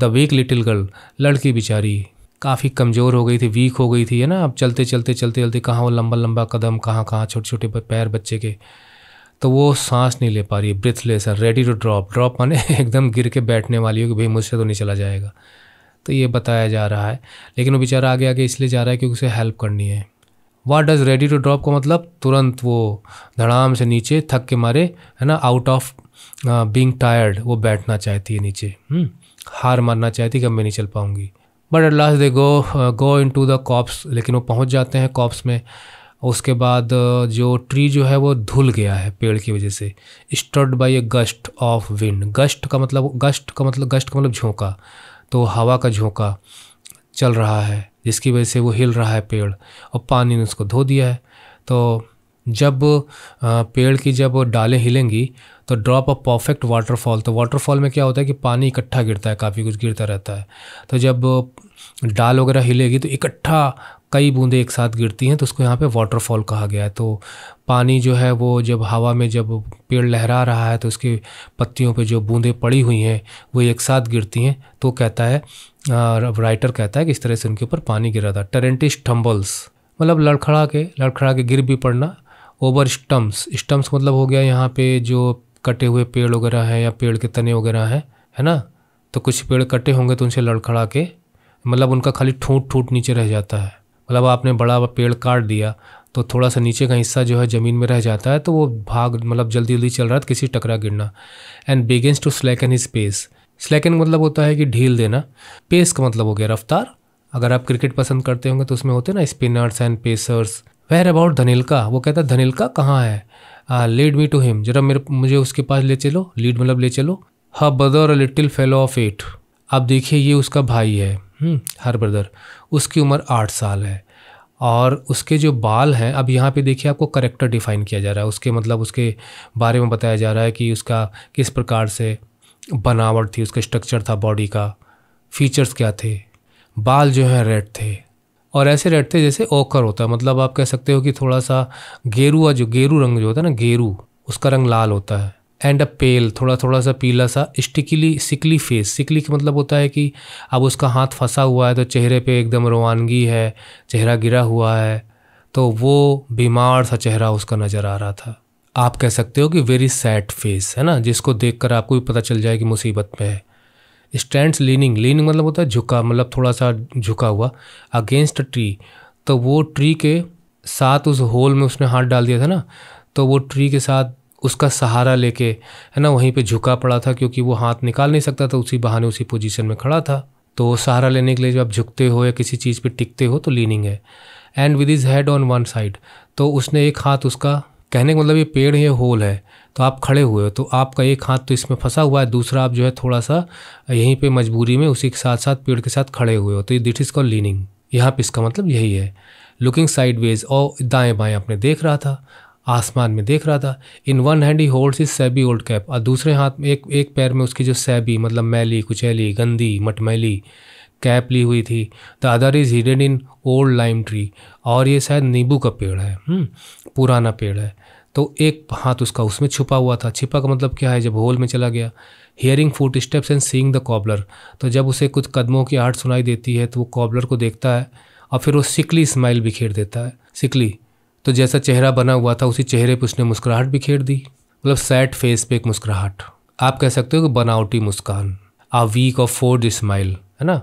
Speaker 1: द वीक लिटिल गर्ल लड़की बेचारी काफ़ी कमज़ोर हो गई थी वीक हो गई थी है ना अब चलते चलते चलते चलते कहाँ वो लंबा लंबा कदम कहाँ कहाँ छोटे छोटे पैर बच्चे के तो वो सांस नहीं ले पा रही ब्रिथलेस है रेडी टू ड्रॉप ड्रॉप माने एकदम गिर के बैठने वाली हो कि भाई मुझसे तो नहीं चला जाएगा तो ये बताया जा रहा है लेकिन वो बेचारा आगे आगे इसलिए जा रहा है क्योंकि उसे हेल्प करनी है what does ready to drop का मतलब तुरंत वो धड़ाम से नीचे थक के मारे है ना आउट ऑफ बींग टायर्ड वो बैठना चाहती है नीचे हम्म, हार मारना चाहती कि अब मैं नहीं चल पाऊँगी but at last they go go into the copse लेकिन वो पहुँच जाते हैं कॉप्स में उसके बाद uh, जो ट्री जो है वो धुल गया है पेड़ की वजह से stirred by a gust of wind gust का मतलब गस्ट का मतलब गस्ट का मतलब झोंका तो हवा का झोंका चल रहा है जिसकी वजह से वो हिल रहा है पेड़ और पानी ने उसको धो दिया है तो जब पेड़ की जब डालें हिलेंगी तो ड्रॉप ऑफ परफेक्ट वाटरफॉल तो वाटरफॉल में क्या होता है कि पानी इकट्ठा गिरता है काफ़ी कुछ गिरता रहता है तो जब डाल वगैरह हिलेगी तो इकट्ठा कई बूंदें एक साथ गिरती हैं तो उसको यहाँ पे वाटरफॉल कहा गया है तो पानी जो है वो जब हवा में जब पेड़ लहरा रहा है तो उसकी पत्तियों पे जो बूंदें पड़ी हुई हैं वो एक साथ गिरती हैं तो कहता है अब राइटर कहता है कि इस तरह से उनके ऊपर पानी गिरा था टेरेंटिस टम्बल्स मतलब लड़खड़ा के लड़खड़ा के गिर भी पड़ना ओवर स्टम्प्स स्टम्प्स मतलब हो गया यहाँ पे जो कटे हुए पेड़ वगैरह हैं या पेड़ के तने वगैरह हैं है ना तो कुछ पेड़ कटे होंगे तो उनसे लड़खड़ा के मतलब उनका खाली ठूट ठूट नीचे रह जाता है मतलब आपने बड़ा पेड़ काट दिया तो थोड़ा सा नीचे का हिस्सा जो है ज़मीन में रह जाता है तो वो भाग मतलब जल्दी जल्दी चल रहा है तो किसी टकरा गिरना and begins to slacken space slacken मतलब होता है कि ढील देना पेस का मतलब हो गया रफ्तार अगर आप क्रिकेट पसंद करते होंगे तो उसमें होते हैं ना spinners and pacers where about Danilka वो कहता है धनिलका कहाँ है लीड मी टू हिम जरा मेरे मुझे उसके पास ले चलो लीड मतलब ले चलो her brother a little fellow of eight आप देखिए ये उसका भाई है हर हम्म, ब्रदर उसकी उम्र आठ साल है और उसके जो बाल हैं अब यहाँ पे देखिए आपको करेक्टर डिफाइन किया जा रहा है उसके मतलब उसके बारे में बताया जा रहा है कि उसका किस प्रकार से बनावट थी उसका स्ट्रक्चर था बॉडी का फीचर्स क्या थे बाल जो है रेड थे और ऐसे रेड थे जैसे ओकर होता है मतलब आप कह सकते हो कि थोड़ा सा गेरुआ जो गेरू रंग जो होता है ना गेरू उसका रंग लाल होता है एंड अ पेल थोड़ा थोड़ा सा पीला सा स्टिकली सिकली फेस सिकली का मतलब होता है कि अब उसका हाथ फंसा हुआ है तो चेहरे पे एकदम रवानगी है चेहरा गिरा हुआ है तो वो बीमार सा चेहरा उसका नज़र आ रहा था आप कह सकते हो कि वेरी सैड फेस है ना जिसको देखकर आपको भी पता चल जाए कि मुसीबत में है स्टैंड लीनिंग लीनिंग मतलब होता है झुका मतलब थोड़ा सा झुका हुआ अगेंस्ट ट्री तो वो ट्री के साथ उस होल में उसने हाथ डाल दिया था ना तो वो ट्री के साथ उसका सहारा लेके है ना वहीं पे झुका पड़ा था क्योंकि वो हाथ निकाल नहीं सकता था उसी बहाने उसी पोजीशन में खड़ा था तो सहारा लेने के लिए जब आप झुकते हो या किसी चीज़ पे टिकते हो तो लीनिंग है and with his head on one side तो उसने एक हाथ उसका कहने का मतलब ये पेड़ ये होल है तो आप खड़े हुए हो तो आपका एक हाथ तो इसमें फंसा हुआ है दूसरा आप जो है थोड़ा सा यहीं पे मजबूरी में उसी के साथ साथ पेड़ के साथ खड़े हुए हो तो ये दिट इज़ कॉल लीनिंग यहाँ पे इसका मतलब यही है लुकिंग साइडवेज और दाएँ बाएँ आपने देख रहा था आसमान में देख रहा था in one hand he holds his shabby old cap और दूसरे हाथ में एक एक पैर में उसकी जो सैबी मतलब मैली कुचैली गंदी मटमैली कैप ली हुई थी the other is hidden in old lime tree और ये शायद नींबू का पेड़ है हम्म, पुराना पेड़ है तो एक हाथ उसका उसमें छुपा हुआ था छिपा का मतलब क्या है जब होल में चला गया hearing footsteps and seeing the cobbler तो जब उसे कुछ कदमों की आहट सुनाई देती है तो वो कॉबलर को देखता है और फिर वो सिकली स्माइल बिखेर देता है सिकली तो जैसा चेहरा बना हुआ था उसी चेहरे पर उसने मुस्कुराहट बिखेर दी मतलब सैड फेस पे एक मुस्कुराहट आप कह सकते हो कि बनावटी मुस्कान a weak of forced smile है ना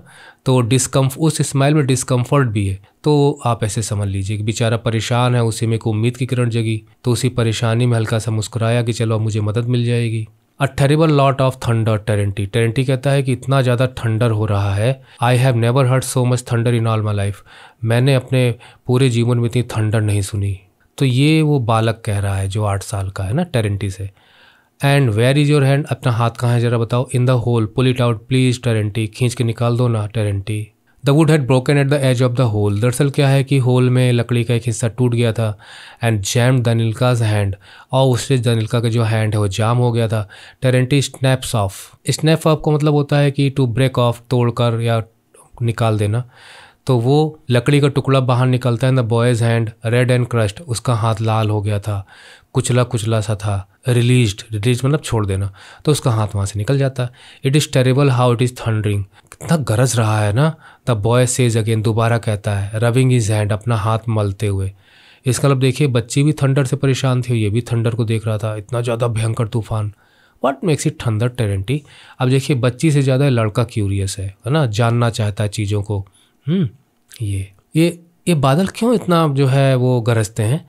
Speaker 1: तो डिस्कम्फ उस स्माइल में डिस्कम्फर्ट भी है तो आप ऐसे समझ लीजिए कि बेचारा परेशान है उसी में एक उम्मीद की किरण जगी तो उसी परेशानी में हल्का सा मुस्कुराया कि चलो अब मुझे मदद मिल जाएगी a terrible lot of thunder Terenty Terenty कहता है कि इतना ज़्यादा थंडर हो रहा है I have never heard so much thunder in all my life मैंने अपने पूरे जीवन में इतनी थंडर नहीं सुनी तो ये वो बालक कह रहा है जो आठ साल का है ना टेरेंटी से and where is your hand अपना हाथ कहाँ है जरा बताओ in the hole pull it out please Terenty खींच के निकाल दो ना Terenty the wood had broken at the as of the hole दरअसल क्या है कि होल में लकड़ी का एक हिस्सा टूट गया था एंड जैम निलकाज हैंड और उससे दनिलका का जो हैंड है वो जाम हो गया था Terenty snaps off snap off का मतलब होता है कि टू ब्रेक ऑफ तोड़ कर या निकाल देना तो वो लकड़ी का टुकड़ा बाहर निकलता है the boy's hand red and crushed उसका हाथ लाल हो गया था कुचला कुचला सा था रिलीज रिलीज मतलब छोड़ देना तो उसका हाथ वहाँ से निकल जाता है it is terrible how it is thundering कितना गरज रहा है ना द बॉय सेज अगेन दोबारा कहता है रविंग इज हैंड अपना हाथ मलते हुए इसका मतलब देखिए बच्ची भी थंडर से परेशान थी ये भी थंडर को देख रहा था इतना ज़्यादा भयंकर तूफान what makes it thunder Terenty अब देखिए बच्ची से ज़्यादा लड़का क्यूरियस है है ना जानना चाहता है चीज़ों को हम्म, ये ये ये बादल क्यों इतना जो है वो गरजते हैं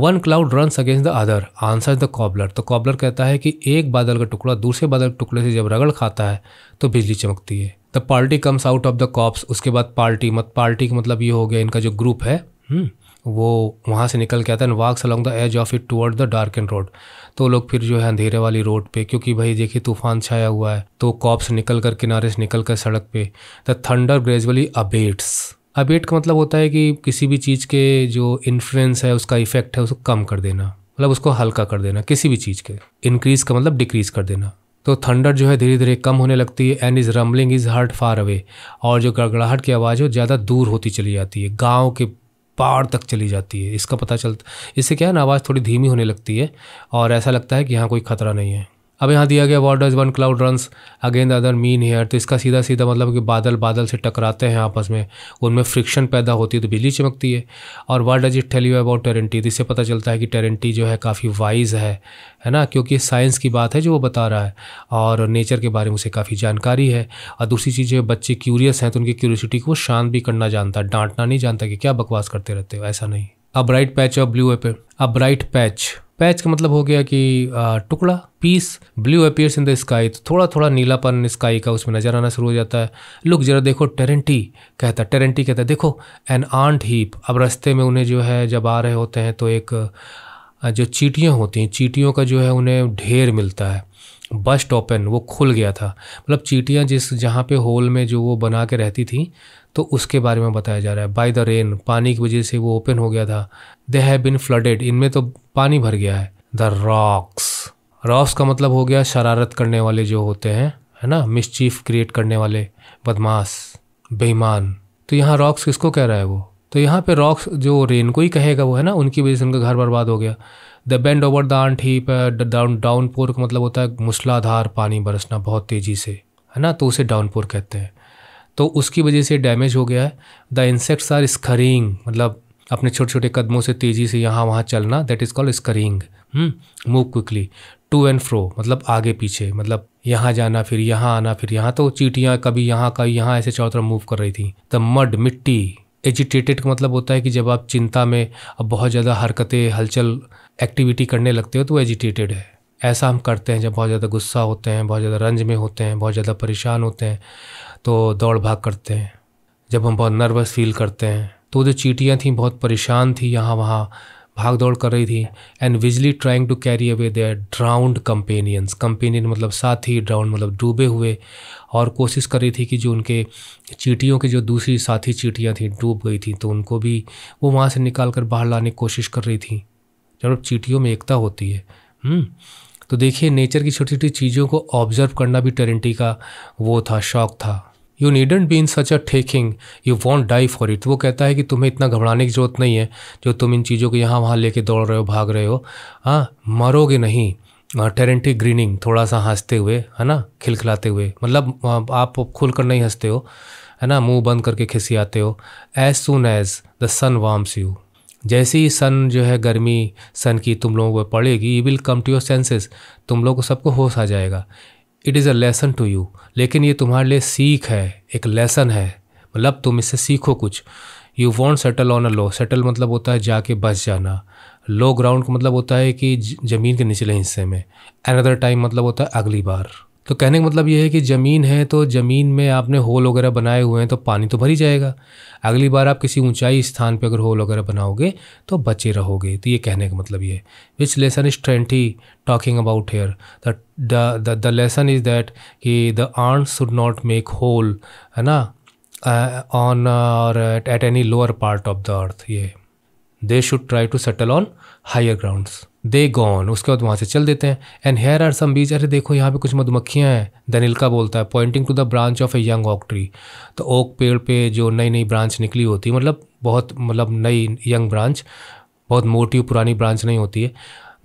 Speaker 1: one cloud run against the other answer the cobbler तो कॉबलर कहता है कि एक बादल का टुकड़ा दूसरे बादल के टुकड़े से जब रगड़ खाता है तो बिजली चमकती है the party comes out of the copse उसके बाद पार्टी मत पार्टी का मतलब ये हो गया इनका जो ग्रुप है हम्म, वो वहाँ से निकल के आता है walks along the as of it toward the dark and road तो लोग फिर जो है अंधेरे वाली रोड पे क्योंकि भाई देखिए तूफान छाया हुआ है तो कॉप्स निकल कर किनारे से निकल कर सड़क पे the thunder gradually abates abate का मतलब होता है कि किसी भी चीज़ के जो इन्फ्लुएंस है उसका इफेक्ट है उसको कम कर देना मतलब उसको हल्का कर देना किसी भी चीज़ के इंक्रीज का मतलब डिक्रीज कर देना तो थंडर जो है धीरे धीरे कम होने लगती है and is rumbling is heard far away और जो गड़गड़ाहट की आवाज़ है ज़्यादा दूर होती चली जाती है गाँव के पहाड़ तक चली जाती है इसका पता चलता इससे क्या है ना आवाज़ थोड़ी धीमी होने लगती है और ऐसा लगता है कि यहाँ कोई खतरा नहीं है अब यहाँ दिया गया what does one cloud runs again other mean here तो इसका सीधा सीधा मतलब कि बादल बादल से टकराते हैं आपस में उनमें फ्रिक्शन पैदा होती है तो बिजली चमकती है और what does it tell you about Terenty तो इससे पता चलता है कि टेरेंटी जो है काफ़ी वाइज है है ना क्योंकि साइंस की बात है जो वो बता रहा है और नेचर के बारे में उसे काफ़ी जानकारी है और दूसरी चीज़ जो बच्चे क्यूरियस हैं तो उनकी क्यूरियसिटी को शांत भी करना जानता है डांटना नहीं जानता कि क्या बकवास करते रहते हो ऐसा नहीं a bright patch of blue appear a bright patch patch का मतलब हो गया कि टुकड़ा piece blue appears in the sky तो थोड़ा थोड़ा नीलापन स्काई का उसमें नजर आना शुरू हो जाता है लुक जरा देखो टेरेंटी कहता है टेरेंटी कहता है देखो एन आंट हीप अब रास्ते में उन्हें जो है जब आ रहे होते हैं तो एक जो चीटियाँ होती हैं चीटियों का जो है उन्हें ढेर मिलता है बस स्टॉपन वो खुल गया था मतलब चीटियाँ जिस जहाँ पे होल में जो वो बना के रहती थी तो उसके बारे में बताया जा रहा है बाय द रेन पानी की वजह से वो ओपन हो गया था दे हैव बिन फ्लडेड इनमें तो पानी भर गया है द रॉक्स रॉक्स का मतलब हो गया शरारत करने वाले जो होते हैं है ना मिसचीफ क्रिएट करने वाले बदमाश बेईमान तो यहाँ रॉक्स किसको कह रहा है वो तो यहाँ पे रॉक्स जो रेन को ही कहेगा वो है ना उनकी वजह से उनका घर बर्बाद हो गया the bend over the ant heap down pour का मतलब होता है मूसलाधार पानी बरसना बहुत तेज़ी से है ना तो उसे डाउनपोर कहते हैं तो उसकी वजह से डैमेज हो गया है द इंसेक्ट्स आर स्करिंग मतलब अपने छोटे छोटे कदमों से तेज़ी से यहाँ वहाँ चलना that is called scurrying move quickly to and fro मतलब आगे पीछे मतलब यहाँ जाना फिर यहाँ आना फिर यहाँ तो चीटियाँ कभी यहाँ कभी यहाँ ऐसे चारों तरफ मूव कर रही थी द मड मिट्टी एजिटेटेड का मतलब होता है कि जब आप चिंता में अब बहुत ज़्यादा हरकतें हलचल एक्टिविटी करने लगते हो तो एजिटेटेड है ऐसा हम करते हैं जब बहुत ज़्यादा गुस्सा होते हैं बहुत ज़्यादा रंज में होते हैं बहुत ज़्यादा परेशान होते हैं तो दौड़ भाग करते हैं जब हम बहुत नर्वस फील करते हैं तो जो चीटियाँ थीं बहुत परेशान थी यहाँ वहाँ भाग दौड़ कर रही थी and busily trying to carry away their drowned companions companion मतलब साथी ड्राउंड मतलब डूबे हुए और कोशिश कर रही थी कि जो उनके चीटियों के जो दूसरी साथी चीटियाँ थीं डूब गई थी तो उनको भी वो वहाँ से निकाल कर बाहर लाने की कोशिश कर रही थी जब चीटियों में एकता होती है हम्म, तो देखिए नेचर की छोटी छोटी चीज़ों को ऑब्जर्व करना भी टेरेंटी का वो था शौक था you needn't be in such a taking you won't die for it वो कहता है कि तुम्हें इतना घबराने की जरूरत नहीं है जो तुम इन चीज़ों को यहाँ वहाँ लेके दौड़ रहे हो भाग रहे हो हाँ मरोगे नहीं टेरेंटी ग्रीनिंग थोड़ा सा हंसते हुए है ना खिलखिलाते हुए मतलब आप खुल कर नहीं हंसते हो है ना मुंह बंद करके खिसियाते हो as soon as the sun warms you जैसे ही सन जो है गर्मी सन की तुम लोगों को पड़ेगी you will come to your senses तुम लोगों को सबको होश आ जाएगा it is a lesson to you लेकिन ये तुम्हारे लिए सीख है एक लेसन है मतलब तुम इससे सीखो कुछ you won't settle on a low settle मतलब होता है जाके बस जाना लो ग्राउंड का मतलब होता है कि ज़मीन के निचले हिस्से में अनदर टाइम मतलब होता है अगली बार तो कहने का मतलब ये है कि ज़मीन है तो ज़मीन में आपने होल वगैरह बनाए हुए हैं तो पानी तो भर ही जाएगा अगली बार आप किसी ऊंचाई स्थान पर अगर होल वगैरह बनाओगे तो बचे रहोगे तो ये कहने का मतलब ये है which lesson is Terenty talking about here the the lesson is that कि द आर्न शुड नॉट मेक होल है ना ऑन और at any lower part of the earth ये they should try to settle on higher grounds they gone उसके बाद वहाँ से चल देते हैं एंड हेयर आर सम बीज अरे देखो यहाँ पे कुछ मधुमक्खियाँ हैं दनिलका बोलता है pointing to the branch of a young oak tree तो ओक पेड़ पे जो नई नई ब्रांच निकली होती है मतलब बहुत मतलब नई यंग ब्रांच बहुत मोटी पुरानी ब्रांच नहीं होती है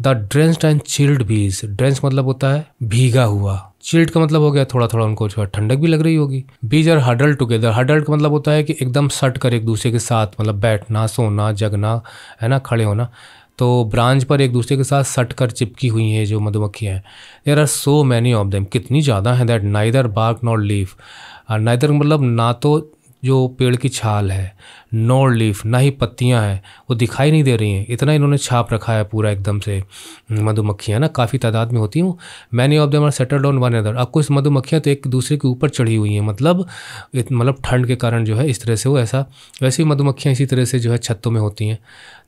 Speaker 1: the drenched and chilled bees drench मतलब होता है भीगा हुआ चिल्ड का मतलब हो गया थोड़ा थोड़ा उनको जो है ठंडक भी लग रही होगी bees are huddle together huddle का मतलब होता है कि एकदम सट कर एक दूसरे के साथ मतलब बैठना सोना जगना है ना खड़े होना तो ब्रांच पर एक दूसरे के साथ सट कर चिपकी हुई हैं जो मधुमक्खियाँ हैं there are so many of them कितनी ज़्यादा हैं that neither bark not leaf neither मतलब ना तो जो पेड़ की छाल है नोड लीफ ना ही पत्तियां हैं वो दिखाई नहीं दे रही हैं इतना इन्होंने छाप रखा है पूरा एकदम से मधुमक्खियां ना काफ़ी तादाद में होती हूँ many of their settle down one other अब कुछ मधुमक्खियाँ तो एक दूसरे के ऊपर चढ़ी हुई हैं मतलब मतलब ठंड के कारण जो है इस तरह से वो ऐसा वैसी मधुमक्खियाँ इसी तरह से जो है छतों में होती हैं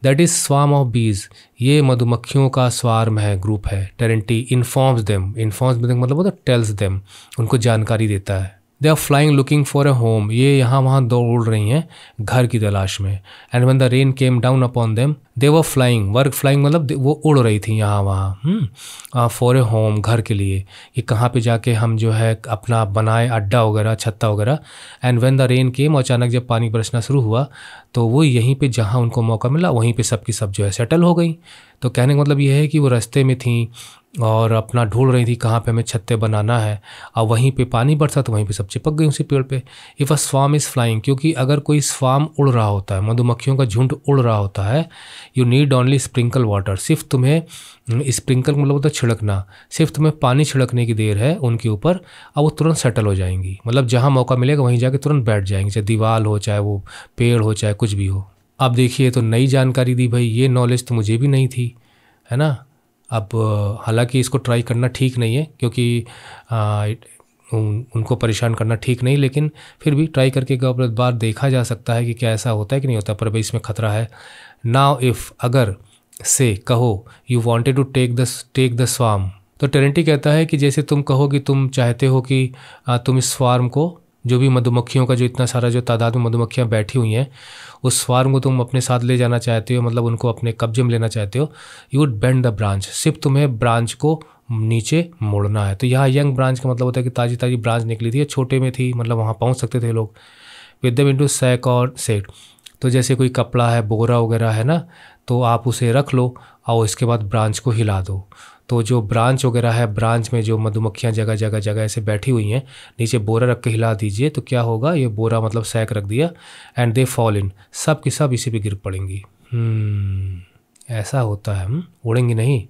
Speaker 1: दैट इज़ स्वाम ऑफ बीज ये मधुमक्खियों का स्वार्म है ग्रुप है टेरेंटी इन्फॉर्म्स देम इन्फॉर्म्स मतलब मतलब टेल्स देम उनको जानकारी देता है they are flying looking for a home ये यहाँ वहाँ दौड़ उड़ रही हैं घर की तलाश में and when the rain came down upon them they were flying were flying मतलब वो उड़ रही थी यहाँ वहाँ फॉर ए होम घर के लिए कि कहाँ पे जाके हम जो है अपना बनाए अड्डा वगैरह छत्ता वगैरह and when the rain came अचानक जब पानी बरसना शुरू हुआ तो वो यहीं पे जहाँ उनको मौका मिला वहीं पे सब की सब जो है सेटल हो गई तो कहने का मतलब ये है कि वो रास्ते में थी और अपना ढूंढ रही थी कहाँ पे हमें छत्ते बनाना है और वहीं पे पानी बरसा तो वहीं पे सब चिपक गई उसी पेड़ पे इफ़ अ स्वाम इज़ फ्लाइंग क्योंकि अगर कोई स्वाम उड़ रहा होता है मधुमक्खियों का झुंड उड़ रहा होता है you need only sprinkle water सिर्फ तुम्हें स्प्रिंकल मतलब होता है छिड़कना सिर्फ तुम्हें पानी छिड़कने की देर है उनके ऊपर अब वो तुरंत सेटल हो जाएंगी मतलब जहाँ मौका मिलेगा वहीं जाके तुरंत बैठ जाएंगी चाहे दीवार हो चाहे वो पेड़ हो चाहे कुछ भी हो अब देखिए तो नई जानकारी दी भाई ये नॉलेज तो मुझे भी नहीं थी है ना अब हालांकि इसको ट्राई करना ठीक नहीं है क्योंकि आ, उनको परेशान करना ठीक नहीं लेकिन फिर भी ट्राई करके गौर बार देखा जा सकता है कि क्या ऐसा होता है कि नहीं होता पर भाई इसमें खतरा है नाउ इफ़ अगर से कहो you wanted to take the take the swarm तो टेरेंटी कहता है कि जैसे तुम कहो कि तुम चाहते हो कि तुम इस फार्म को जो भी मधुमक्खियों का जो इतना सारा जो तादाद में मधुमक्खियाँ बैठी हुई हैं उस फार्म को तुम अपने साथ ले जाना चाहते हो मतलब उनको अपने कब्जे में लेना चाहते हो you would bend the branch सिर्फ तुम्हें ब्रांच को नीचे मुड़ना है तो यहाँ यंग ब्रांच का मतलब होता है कि ताज़ी ताज़ी ब्रांच निकली थी छोटे में थी मतलब वहाँ पहुँच सकते थे लोग विद दम इंटू सैक और सेट तो जैसे कोई कपड़ा है बोरा वगैरह है ना तो आप उसे रख लो और इसके बाद ब्रांच को हिला दो तो जो ब्रांच वगैरह है ब्रांच में जो मधुमक्खियाँ जगह जगह जगह ऐसे बैठी हुई हैं नीचे बोरा रख के हिला दीजिए तो क्या होगा ये बोरा मतलब सैक रख दिया एंड दे फॉल इन सब की सब इसी पर गिर पड़ेंगी
Speaker 2: हम्म,
Speaker 1: ऐसा होता है हम उड़ेंगी नहीं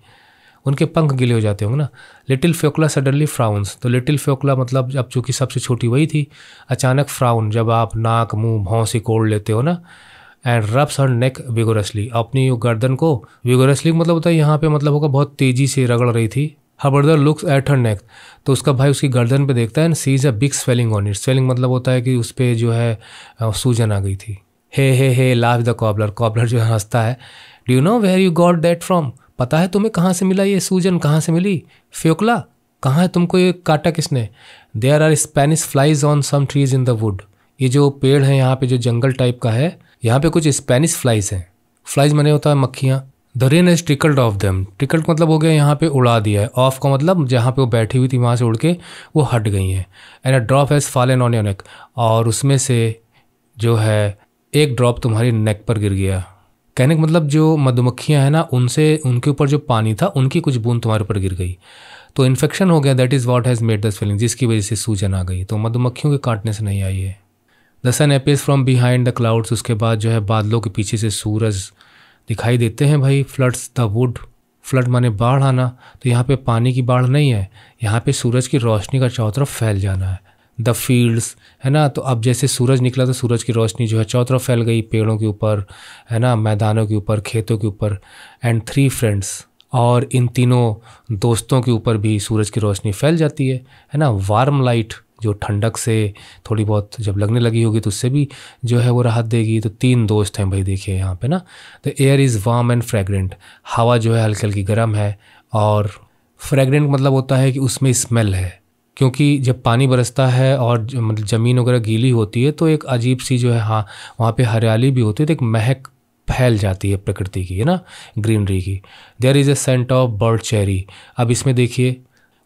Speaker 1: उनके पंख गिले हो जाते होंगे ना लिटिल फ्योकला सडनली फ्राउंस तो लिटिल फ्योकला मतलब अब चूँकि सबसे छोटी वही थी अचानक फ्राउन जब आप नाक मुंह भौं कोड़ लेते हो ना and rubs her neck vigorously अपनी गर्दन को विगोरसली मतलब होता है यहाँ पे मतलब होगा बहुत तेजी से रगड़ रही थी her brother looks at her neck तो उसका भाई उसकी गर्दन पे देखता है and sees a big swelling on it swelling मतलब होता है कि उस पर जो है सूजन आ गई थी हे हे हे लाव द कॉबलर कॉबलर जो है हंसता है do you know where you got that from पता है तुम्हें कहाँ से मिला ये सूजन कहाँ से मिली फ्योकला कहाँ है तुमको ये काटा किसने there are Spanish flies on some trees in the wood ये जो पेड़ है यहाँ पे जो जंगल टाइप का है यहाँ पे कुछ स्पेनिश फ्लाइज हैं फ्लाइज मैंने होता है मक्खियाँ the rain is trickled off them trickled मतलब हो गया यहाँ पे उड़ा दिया है ऑफ का मतलब जहाँ पे वो बैठी हुई थी वहाँ से उड़ के वो हट गई हैं and a drop has fallen on your neck और उसमें से जो है एक ड्रॉप तुम्हारी नेक पर गिर गया कहने का मतलब जो मधुमक्खियाँ हैं ना उनसे उनके ऊपर जो पानी था उनकी कुछ बूंद तुम्हारे ऊपर गिर गई तो इन्फेक्शन हो गया that is what has made this feeling जिसकी वजह से सूजन आ गई तो मधुमक्खियों के काटने से नहीं आई है the sun peeps from behind the clouds उसके बाद जो है बादलों के पीछे से सूरज दिखाई देते हैं भाई फ्लड्स द वुड फ्लड माने बाढ़ आना तो यहाँ पे पानी की बाढ़ नहीं है यहाँ पे सूरज की रोशनी का चारों तरफ फैल जाना है द फील्ड्स है ना तो अब जैसे सूरज निकला तो सूरज की रोशनी जो है चारों तरफ फैल गई पेड़ों के ऊपर है ना मैदानों के ऊपर खेतों के ऊपर एंड थ्री फ्रेंड्स और इन तीनों दोस्तों के ऊपर भी सूरज की रोशनी फैल जाती है है ना वार्म लाइट जो ठंडक से थोड़ी बहुत जब लगने लगी होगी तो उससे भी जो है वो राहत देगी तो तीन दोस्त हैं भाई देखिए यहाँ पे ना the air is warm and fragrant हवा जो है हल्की हल्की गर्म है और फ्रेगरेंट मतलब होता है कि उसमें स्मेल है क्योंकि जब पानी बरसता है और मतलब ज़मीन वगैरह गीली होती है तो एक अजीब सी जो है हाँ वहाँ पे हरियाली भी होती है तो एक महक फैल जाती है प्रकृति की है ना ग्रीनरी की there is a scent of bird cherry अब इसमें देखिए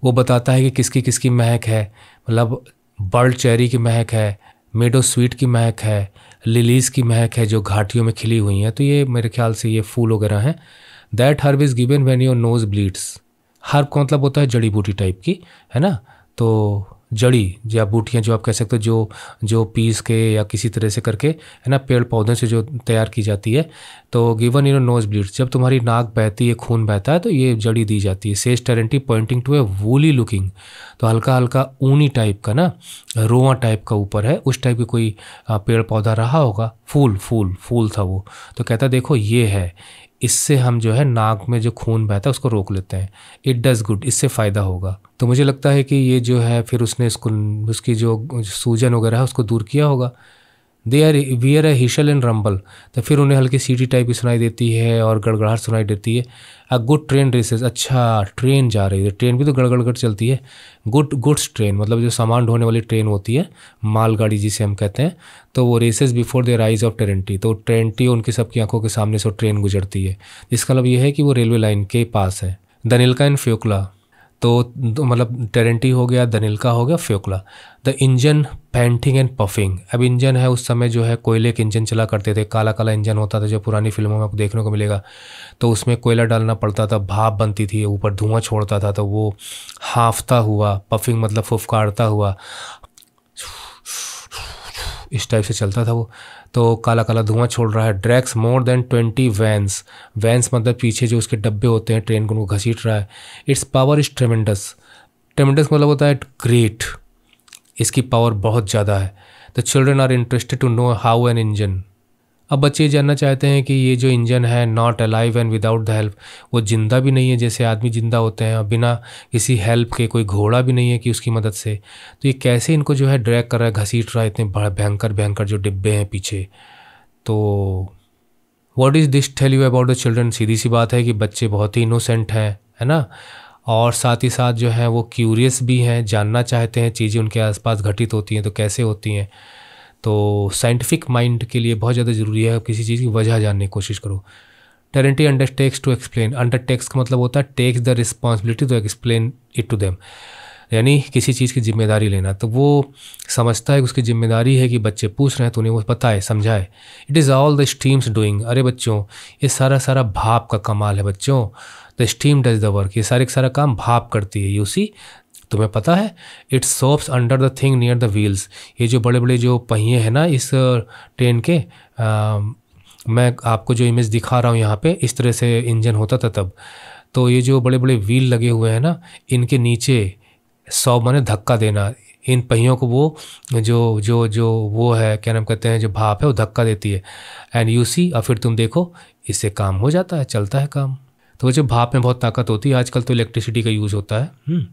Speaker 1: वो बताता है कि किसकी किसकी महक है मतलब बर्ड चेरी की महक है मेडो स्वीट की महक है लिलीज़ की महक है जो घाटियों में खिली हुई हैं तो ये मेरे ख्याल से ये फूल वगैरह हैं that herb is given when your nose bleeds herb का मतलब होता है जड़ी बूटी टाइप की है ना तो जड़ी या बूटियाँ जो आप कह सकते हो जो जो पीस के या किसी तरह से करके है ना पेड़ पौधों से जो तैयार की जाती है तो गिवन इन नोज ब्लीड जब तुम्हारी नाक बहती है खून बहता है तो ये जड़ी दी जाती है says Terenty pointing to a woolly looking तो हल्का हल्का ऊनी टाइप का ना रोआ टाइप का ऊपर है उस टाइप की कोई पेड़ पौधा रहा होगा फूल फूल फूल था वो तो कहता देखो ये है इससे हम जो है नाक में जो खून बहता है उसको रोक लेते हैं इट डज़ गुड इससे फ़ायदा होगा तो मुझे लगता है कि ये जो है फिर उसने इसको उसकी जो सूजन वगैरह है उसको दूर किया होगा they are hear a whistle and rumble तो फिर उन्हें हल्की सीटी टाइप की सुनाई देती है और गड़गड़ाहट सुनाई देती है अ गुड ट्रेन रेसेस अच्छा ट्रेन जा रही है ट्रेन भी तो गड़गड़ गड़ चलती है गुड गुड्स ट्रेन मतलब जो सामान ढोने वाली ट्रेन होती है मालगाड़ी जिसे हम कहते हैं तो वो races before the rise of Terenty तो ट्रेंटी उनकी सबकी आंखों के सामने से ट्रेन गुजरती है इसका मतलब यह है कि वो रेलवे लाइन के पास है दनिलका एंड फ्योकला तो, मतलब टेरेंटी हो गया दनिलका हो गया Fyokla the engine panting and puffing अब इंजन है उस समय जो है कोयले के इंजन चला करते थे काला काला इंजन होता था जो पुरानी फिल्मों में आपको देखने को मिलेगा तो उसमें कोयला डालना पड़ता था भाप बनती थी ऊपर धुआं छोड़ता था तो वो हाफता हुआ पफिंग मतलब फुफकारता हुआ इस टाइप से चलता था वो तो काला काला धुआं छोड़ रहा है drags more than twenty vans vans मतलब पीछे जो उसके डब्बे होते हैं ट्रेन को उनको घसीट रहा है its power is tremendous tremendous मतलब होता है इट ग्रेट इसकी पावर बहुत ज़्यादा है the children are interested to know how an engine अब बच्चे जानना चाहते हैं कि ये जो इंजन है not alive and without the help वो ज़िंदा भी नहीं है जैसे आदमी ज़िंदा होते हैं और बिना किसी हेल्प के कोई घोड़ा भी नहीं है कि उसकी मदद से तो ये कैसे इनको जो है ड्रैग कर रहा है घसीट रहा है इतने भयंकर भयंकर जो डिब्बे हैं पीछे तो what is this tell you about the children सीधी सी बात है कि बच्चे बहुत ही इनोसेंट हैं है ना और साथ ही साथ जो है वो क्यूरियस भी हैं जानना चाहते हैं चीज़ें उनके आसपास घटित होती हैं तो कैसे होती हैं तो साइंटिफिक माइंड के लिए बहुत ज़्यादा ज़रूरी है किसी चीज़ की वजह जानने की कोशिश करो Terenty undertakes to explain takes का मतलब होता है takes the responsibility to explain it to them यानी किसी चीज़ की जिम्मेदारी लेना तो वो समझता है कि उसकी जिम्मेदारी है कि बच्चे पूछ रहे हैं तो उन्हें वो है समझाए it is all the steam's doing अरे बच्चों ये सारा सारा भाप का कमाल है बच्चों the steam does the work ये सारे सारा काम भाप करती है यू सी तुम्हें पता है it soaps under the thing near the wheels ये जो बड़े बड़े जो पहिए हैं ना इस ट्रेन के आ, मैं आपको जो इमेज दिखा रहा हूँ यहाँ पे इस तरह से इंजन होता था तब तो ये जो बड़े बड़े व्हील लगे हुए हैं ना इनके नीचे सौ माने धक्का देना इन पहियों को वो जो जो जो वो है क्या नाम कहते हैं जो भाप है वो धक्का देती है एंड यू सी और फिर तुम देखो इससे काम हो जाता है चलता है काम तो वो जो भाप में बहुत ताकत होती है आजकल तो इलेक्ट्रिसिटी का यूज़ होता है hmm.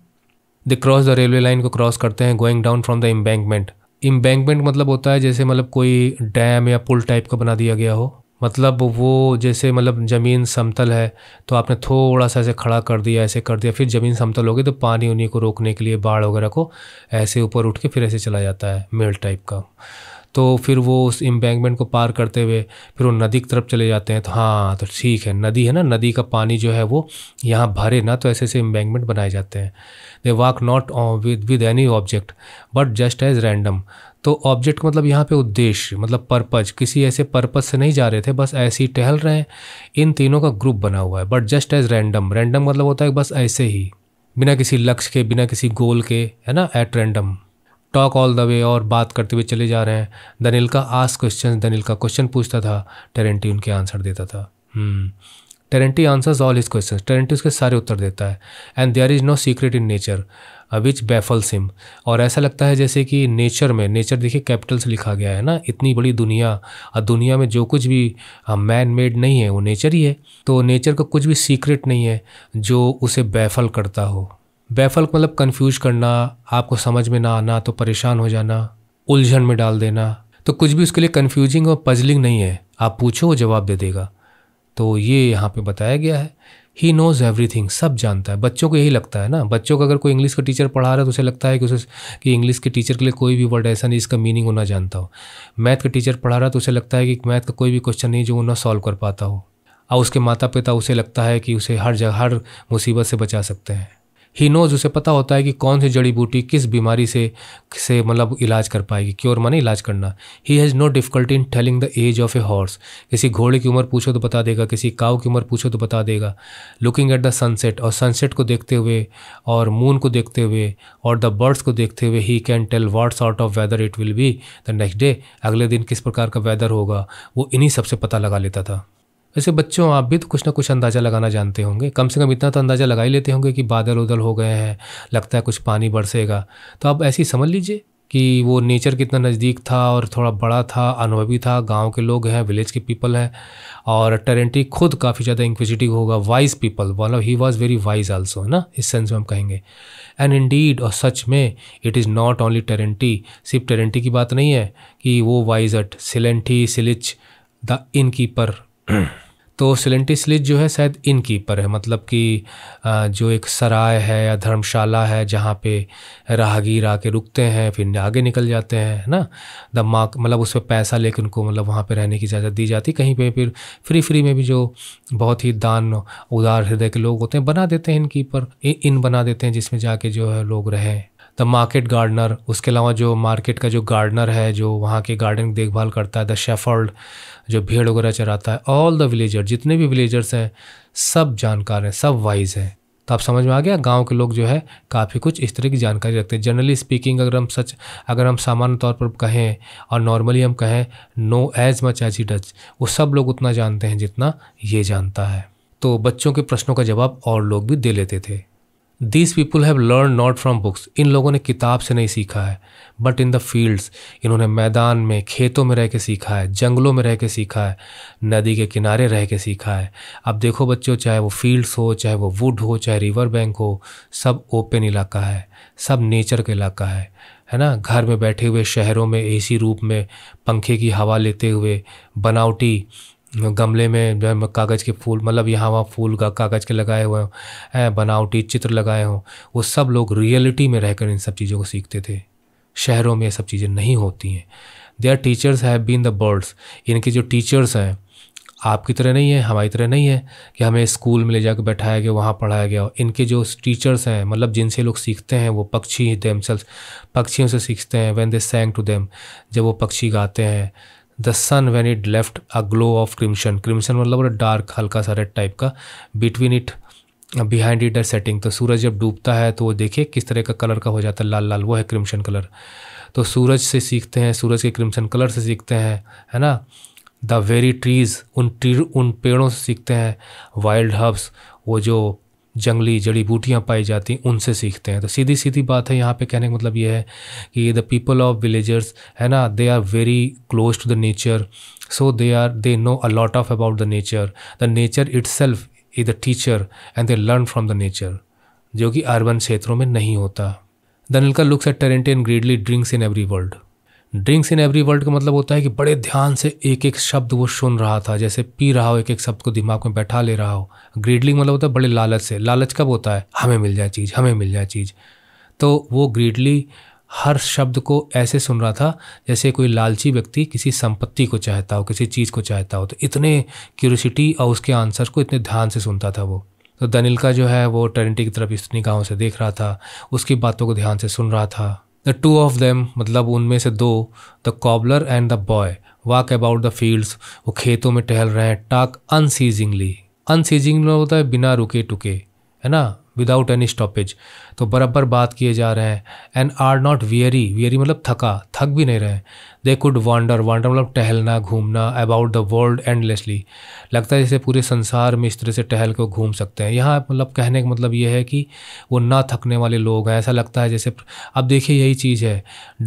Speaker 1: They cross the railway line को क्रॉस करते हैं going down from the embankment embankment मतलब होता है जैसे मतलब कोई डैम या पुल टाइप का बना दिया गया हो मतलब वो जैसे मतलब ज़मीन समतल है तो आपने थोड़ा सा ऐसे खड़ा कर दिया ऐसे कर दिया फिर ज़मीन समतल हो गई तो पानी उन्हीं को रोकने के लिए बाढ़ वगैरह को ऐसे ऊपर उठ के फिर ऐसे चला जाता है मेल टाइप का तो फिर वो उस एम्बैंकमेंट को पार करते हुए फिर वो नदी की तरफ चले जाते हैं तो हाँ तो ठीक है नदी है ना नदी का पानी जो है वो यहाँ भरे ना तो ऐसे ऐसे एम्बैंकमेंट बनाए जाते हैं they walk not with with any object but just as random तो ऑब्जेक्ट मतलब यहाँ पे उद्देश्य मतलब पर्पज किसी ऐसे पर्पज से नहीं जा रहे थे बस ऐसे ही टहल रहे हैं इन तीनों का ग्रुप बना हुआ है but just as random random मतलब होता है बस ऐसे ही बिना किसी लक्ष्य के बिना किसी गोल के है ना at random talk all the way और बात करते हुए चले जा रहे हैं दनिल का आस क्वेश्चन दनिल का क्वेश्चन पूछता था टेरेंटी उनके आंसर देता था hmm. Terenty answers all his question Terenty उसके सारे उत्तर देता है and there is no secret in nature which baffles him और ऐसा लगता है जैसे कि नेचर में नेचर देखिए कैपिटल से लिखा गया है ना इतनी बड़ी दुनिया और दुनिया में जो कुछ भी मैन uh, मेड नहीं है वो नेचर ही है तो नेचर का कुछ भी सीक्रेट नहीं है जो उसे बैफल करता हो बैफल मतलब कन्फ्यूज करना आपको समझ में ना आना तो परेशान हो जाना उलझन में डाल देना तो कुछ भी उसके लिए कन्फ्यूजिंग और पजलिंग नहीं है आप पूछो वो जवाब दे देगा तो ये यहाँ पे बताया गया है ही नोज़ एवरीथिंग सब जानता है बच्चों को यही लगता है ना बच्चों को अगर कोई इंग्लिश का टीचर पढ़ा रहा है तो उसे लगता है कि उसे कि इंग्लिश के टीचर के लिए कोई भी वर्ड ऐसा नहीं इसका मीनिंग वो ना जानता हो मैथ का टीचर पढ़ा रहा है तो उसे लगता है कि मैथ का कोई भी क्वेश्चन नहीं जो वो ना सॉल्व कर पाता हो और उसके माता पिता उसे लगता है कि उसे हर जगह हर मुसीबत से बचा सकते हैं ही नोज उसे पता होता है कि कौन सी जड़ी बूटी किस बीमारी से से मतलब इलाज कर पाएगी क्योर माने इलाज करना ही has no difficulty in telling the as of a horse किसी घोड़े की उम्र पूछो तो बता देगा किसी काव की उम्र पूछो तो बता देगा लुकिंग एट द सनसेट और सनसेट को देखते हुए और मून को देखते हुए और द बर्ड्स को देखते हुए ही can tell what's out of weather it will be the next day अगले दिन किस प्रकार का वेदर होगा वो इन्हीं सबसे पता लगा लेता था वैसे बच्चों आप भी तो कुछ ना कुछ अंदाज़ा लगाना जानते होंगे कम से कम इतना तो अंदाज़ा लगा ही लेते होंगे कि बादल उदल हो गए हैं लगता है कुछ पानी बरसेगा तो आप ऐसे ही समझ लीजिए कि वो नेचर कितना नज़दीक था और थोड़ा बड़ा था अनुभवी था गांव के लोग हैं विलेज के पीपल हैं और टेरेंटी खुद काफ़ी ज़्यादा इंक्विजिटिव होगा वाइज पीपल मतलब he was very wise also है ना इस सेंस में हम कहेंगे एंड इंडीड और सच में it is not only Terenty सिर्फ टेरेंटी की बात नहीं है कि वो wise at Silanty Silitch the innkeeper तो सिलेंटी स्लिज जो है शायद इन कीपर है मतलब कि जो एक सराय है या धर्मशाला है जहाँ पे राहगीर आके रुकते हैं फिर आगे निकल जाते हैं है ना द मार्क मतलब उस पर पैसा लेकर उनको मतलब वहाँ पे रहने की इजाज़त दी जाती कहीं पे फिर फ्री फ्री में भी जो बहुत ही दान उदार हृदय के लोग होते हैं बना देते हैं इन कीपर इन बना देते हैं जिसमें जाके जो है लोग रहें द मार्केट गार्डनर उसके अलावा जो मार्केट का जो गार्डनर है जो वहाँ के गार्डन देखभाल करता है द शेफर्ड जो भेड़ वगैरह चराता है ऑल द विलेजर जितने भी विलेजर्स हैं सब जानकार हैं सब वाइज हैं तो आप समझ में आ गया गांव के लोग जो है काफ़ी कुछ इस तरह की जानकारी रखते हैं जनरली स्पीकिंग अगर हम सच अगर हम सामान्य तौर पर कहें और नॉर्मली हम कहें know as much as he does वो सब लोग उतना जानते हैं जितना ये जानता है तो बच्चों के प्रश्नों का जवाब और लोग भी दे लेते थे this people have learn not from books इन लोगों ने किताब से नहीं सीखा है बट इन द फील्ड्स इन्होंने मैदान में खेतों में रह के सीखा है जंगलों में रह के सीखा है नदी के किनारे रह के सीखा है अब देखो बच्चों चाहे वो फील्ड्स हो चाहे वो वुड हो चाहे रिवर बैंक हो सब ओपन इलाका है सब नेचर का इलाका है है ना घर में बैठे हुए शहरों में एसी रूप में पंखे की हवा लेते हुए बनावटी गमले में जो है कागज़ के फूल मतलब यहाँ वहाँ फूल का कागज़ के लगाए हुए हैं बनावटी चित्र लगाए हों वो सब लोग रियलिटी में रहकर इन सब चीज़ों को सीखते थे शहरों में ये सब चीज़ें नहीं होती हैं they are teachers have been the birds इनके जो टीचर्स हैं आपकी तरह नहीं है हमारी तरह नहीं है कि हमें स्कूल में ले जाकर बैठाया गया वहाँ पढ़ाया गया इनके जो टीचर्स हैं मतलब जिनसे लोग सीखते हैं वो पक्षी देमसेल्स पक्षियों से सीखते हैं when they sang to them जब वो पक्षी गाते हैं the sun when it left a glow of crimson crimson मतलब डार्क हल्का सा रेड टाइप का between it behind it the setting तो सूरज जब डूबता है तो वो देखिए किस तरह का कलर का हो जाता है लाल लाल वो है क्रिम्शन कलर तो सूरज से सीखते हैं सूरज के क्रिम्सन कलर से सीखते हैं है ना द वेरी ट्रीज़ उन ट्री उन पेड़ों से सीखते हैं वाइल्ड हर्ब्स वो जो जंगली जड़ी बूटियाँ पाई जाती उनसे सीखते हैं तो सीधी सीधी बात है यहाँ पे कहने का मतलब यह है कि द पीपल ऑफ विलेजर्स है ना they are very close to the nature so they are they know a lot of about the nature the nature itself is the teacher and they learn from the nature जो कि urban क्षेत्रों में नहीं होता नलका looks at and greedily drinks in every world drinks in every world का मतलब होता है कि बड़े ध्यान से एक एक शब्द वो सुन रहा था जैसे पी रहा हो एक एक शब्द को दिमाग में बैठा ले रहा हो ग्रीडलिंग मतलब होता है बड़े लालच से लालच कब होता है हमें मिल जाए चीज़ हमें मिल जाए चीज़ तो वो ग्रीडली हर शब्द को ऐसे सुन रहा था जैसे कोई लालची व्यक्ति किसी संपत्ति को चाहता हो किसी चीज़ को चाहता हो तो इतने क्यूरसिटी और उसके आंसर को इतने ध्यान से सुनता था वो तो दनिल का जो है वो टर्निटी की तरफ इस निगाहों से देख रहा था उसकी बातों को ध्यान से सुन रहा था द टू ऑफ देम मतलब उनमें से दो the cobbler and the boy walk about the fields वो खेतों में टहल रहे हैं टाक अनसीजिंगली अनसीजिंगली होता है बिना रुके टुके है ना विदाउट एनी स्टॉपेज तो बराबर बात किए जा रहे हैं and are not weary weary मतलब थका थक भी नहीं रहे दे कुड वांडर वांडर मतलब टहलना घूमना अबाउट द वर्ल्ड एंडलेसली लगता है जैसे पूरे संसार में इस तरह से टहल कर घूम सकते हैं यहाँ मतलब कहने का मतलब ये है कि वो ना थकने वाले लोग हैं ऐसा लगता है जैसे अब देखिए यही चीज़ है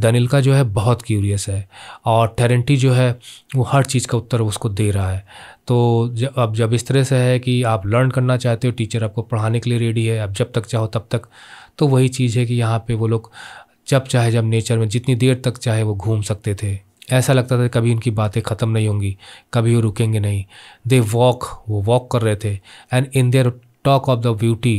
Speaker 1: डनिल का जो है बहुत क्यूरियस है और टेरेंटी जो है वो हर चीज़ का उत्तर उसको दे रहा है तो जब अब जब इस तरह से है कि आप लर्न करना चाहते हो टीचर आपको पढ़ाने के लिए रेडी है अब जब तक चाहो तब तक तो वही चीज़ है कि यहाँ पे वो लोग जब चाहे जब नेचर में जितनी देर तक चाहे वो घूम सकते थे ऐसा लगता था कभी इनकी बातें ख़त्म नहीं होंगी कभी वो रुकेंगे नहीं दे वॉक वो वॉक कर रहे थे and in their talk of the beauty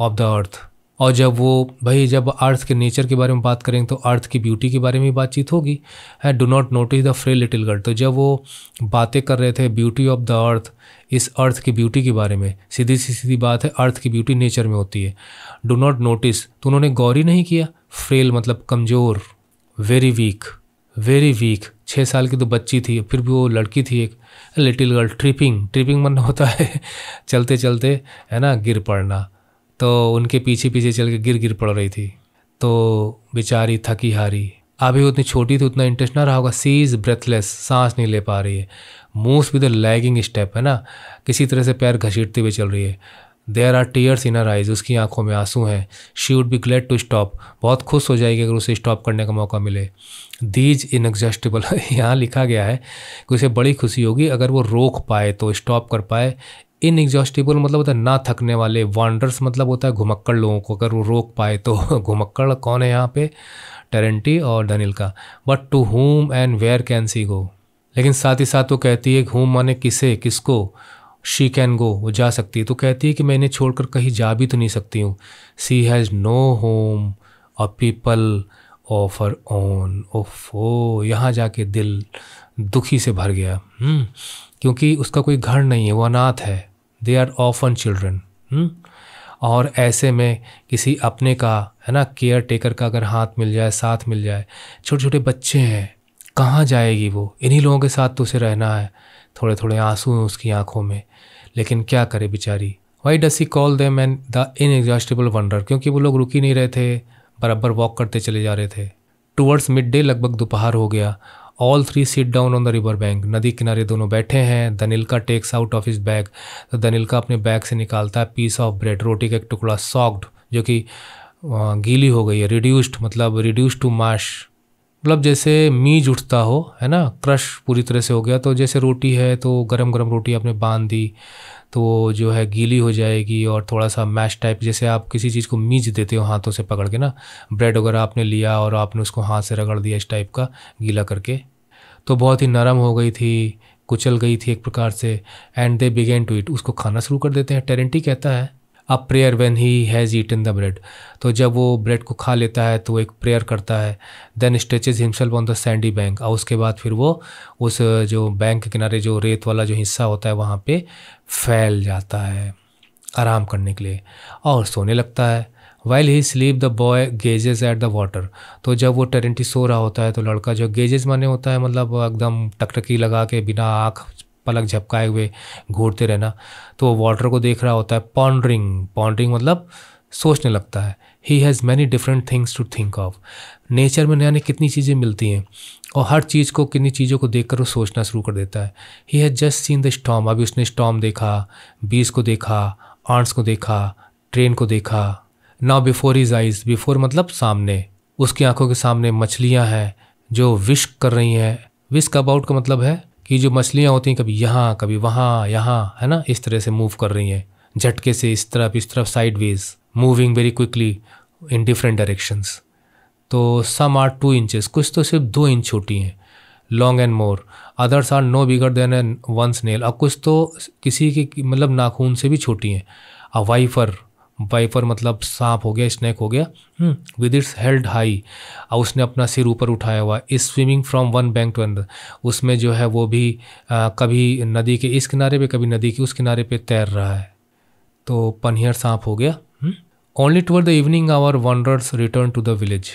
Speaker 1: of the earth और जब वो भाई जब अर्थ के नेचर के बारे में बात करेंगे तो अर्थ की ब्यूटी के बारे में बातचीत होगी है do not notice the frail little girl तो जब वो बातें कर रहे थे ब्यूटी ऑफ द अर्थ इस अर्थ की ब्यूटी के बारे में सीधी सी सीधी बात है अर्थ की ब्यूटी नेचर में होती है डो नॉट नोटिस तो उन्होंने गौर ही नहीं किया फ्रेल मतलब कमज़ोर वेरी वीक वेरी वीक छः साल की तो बच्ची थी फिर भी वो लड़की थी एक लिटिल गर्ल ट्रिपिंग ट्रिपिंग मन होता है चलते चलते है ना गिर पड़ना तो उनके पीछे पीछे चल के गिर गिर पड़ रही थी तो बेचारी थकी हारी अभी उतनी छोटी थी उतना इंटरेस्ट ना रहा होगा सी इज़ ब्रेथलेस सांस नहीं ले पा रही है मूव्स विद लैगिंग स्टेप है ना किसी तरह से पैर घसीटते हुए चल रही है there are tears in her eyes उसकी आंखों में आंसू हैं she would be glad to stop बहुत खुश हो जाएगी अगर उसे स्टॉप करने का मौका मिले दीज एग्जस्टेबल यहाँ लिखा गया है कि उसे बड़ी खुशी होगी अगर वो रोक पाए तो स्टॉप कर पाए इनएग्जॉस्टिबल मतलब होता है ना थकने वाले वांडर्स मतलब होता है घुमक्कड़ लोगों को अगर वो रोक पाए तो घुमक्कड़ कौन है यहाँ पे टेरेंटी और Danilka but to home and where can she go लेकिन साथ ही साथ वो कहती है होम माने किसे किसको शी कैन गो वो जा सकती है तो कहती है कि मैं इन्हें छोड़कर कहीं जा भी तो नहीं सकती हूँ she has no home a people of her own ओफ ओ यहाँ जाके दिल दुखी से भर गया हम्म। क्योंकि उसका कोई घर नहीं है वो अनाथ है दे आर ऑफन चिल्ड्रन और ऐसे में किसी अपने का है ना केयर टेकर का अगर हाथ मिल जाए साथ मिल जाए छोटे छोटे बच्चे हैं कहाँ जाएगी वो इन्हीं लोगों के साथ तो उसे रहना है थोड़े थोड़े आंसू हैं उसकी आंखों में लेकिन क्या करे बेचारी why does he call them an the inexhaustible wonder क्योंकि वो लोग रुक ही नहीं रहे थे बराबर वॉक करते चले जा रहे थे टूवर्ड्स मिड डे लगभग दोपहर हो गया all three sit down on the river bank नदी किनारे दोनों बैठे हैं Danilka takes out of his bag तो दनिलका अपने बैग से निकालता है पीस ऑफ ब्रेड रोटी का एक टुकड़ा सॉक्ड जो कि गीली हो गई है रिड्यूस्ड मतलब रिड्यूस्ड टू माश मतलब जैसे मीज उठता हो है ना क्रश पूरी तरह से हो गया तो जैसे रोटी है तो गरम गरम रोटी आपने बांध दी तो वो जो है गीली हो जाएगी और थोड़ा सा मैश टाइप जैसे आप किसी चीज़ को मीज देते हो हाथों से पकड़ के ना ब्रेड वगैरह आपने लिया और आपने उसको हाथ से रगड़ दिया इस टाइप का गीला करके तो बहुत ही नरम हो गई थी कुचल गई थी एक प्रकार से and they begin to eat उसको खाना शुरू कर देते हैं टेरेंटी कहता है a prayer when he has eaten the bread तो जब वो ब्रेड को खा लेता है तो एक प्रेयर करता है then stretches himself on the sandy bank और उसके बाद फिर वो उस जो बैंक के किनारे जो रेत वाला जो हिस्सा होता है वहाँ पे फैल जाता है आराम करने के लिए और सोने लगता है while he sleep the boy gazes at the water तो जब वो टेरेंटी सो रहा होता है तो लड़का जो गेजेज माने होता है मतलब एकदम टकटकी लगा के बिना आँख पलक झपकाए हुए घूरते रहना तो वो वाटर को देख रहा होता है पॉन्ड्रिंग पॉन्ड्रिंग मतलब सोचने लगता है he has many different things to think of nature में नया कितनी चीज़ें मिलती हैं और हर चीज़ को किन्नी चीज़ों को देखकर वो सोचना शुरू कर देता है he has just seen the storm अभी उसने स्टॉम देखा बीज को देखा आंट्स को देखा ट्रेन को देखा now before his eyes before मतलब सामने उसकी आंखों के सामने मछलियाँ हैं जो विश्क कर रही हैं विश्क अबाउट का मतलब है कि जो मछलियाँ होती हैं कभी यहाँ कभी वहाँ यहाँ है ना इस तरह से मूव कर रही हैं झटके से इस तरफ इस तरफ side was moving very quickly in different directions तो सम आर टू इंचेस कुछ तो सिर्फ दो इंच छोटी हैं long and more others are no bigger than an one snail और कुछ तो किसी के मतलब नाखून से भी छोटी हैं अ वाइफर वाइफर मतलब सांप हो गया स्नैक हो गया विद इट्स हेल्ड हाई और उसने अपना सिर ऊपर उठाया हुआ is swimming from one bank to अंदर उसमें जो है वो भी आ, कभी नदी के इस किनारे पे कभी नदी के उस किनारे पे तैर रहा है तो पनहियर सांप हो गया only toward the evening our wanderers return to the village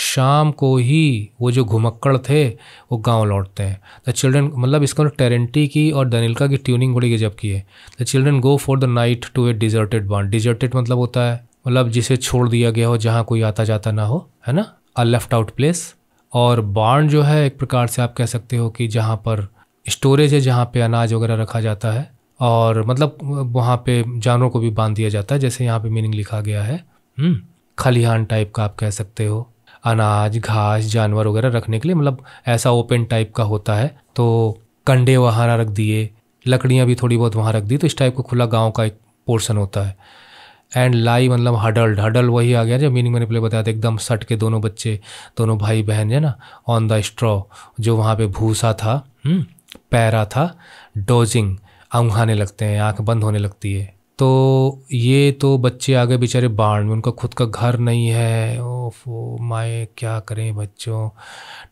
Speaker 1: शाम को ही वो जो घुमक्कड़ थे वो गांव लौटते हैं द चिल्ड्रन मतलब इसका टेरेंटी मतलब की और दनिलका की ट्यूनिंग बड़ी गजब की है the children go for the night to a deserted बॉन्ड डिजर्टेड मतलब होता है मतलब जिसे छोड़ दिया गया हो जहाँ कोई आता जाता ना हो है ना अ लेफ्ट आउट प्लेस और बांड जो है एक प्रकार से आप कह सकते हो कि जहाँ पर स्टोरेज है जहाँ पे अनाज वगैरह रखा जाता है और मतलब वहाँ पे जानवरों को भी बांध दिया जाता है जैसे यहाँ पे मीनिंग लिखा गया है हम्म, खलिहान टाइप का आप कह सकते हो अनाज घास जानवर वगैरह रखने के लिए मतलब ऐसा ओपन टाइप का होता है तो कंडे वहाँ रख दिए लकड़ियाँ भी थोड़ी बहुत वहाँ रख दी तो इस टाइप का खुला गाँव का एक पोर्सन होता है एंड लाई मतलब हडल्ड हडल वही आ गया जब मीनिंग मैंने पहले बताया था एकदम सट के दोनों बच्चे दोनों भाई बहन है ना ऑन द स्ट्रॉ जो वहाँ पे भूसा था हम्म, पैरा था डोजिंग अंघाने लगते हैं आँख बंद होने लगती है तो ये तो बच्चे आ गए बेचारे बाढ़ में उनका खुद का घर नहीं है ओफ ओ माए क्या करें बच्चों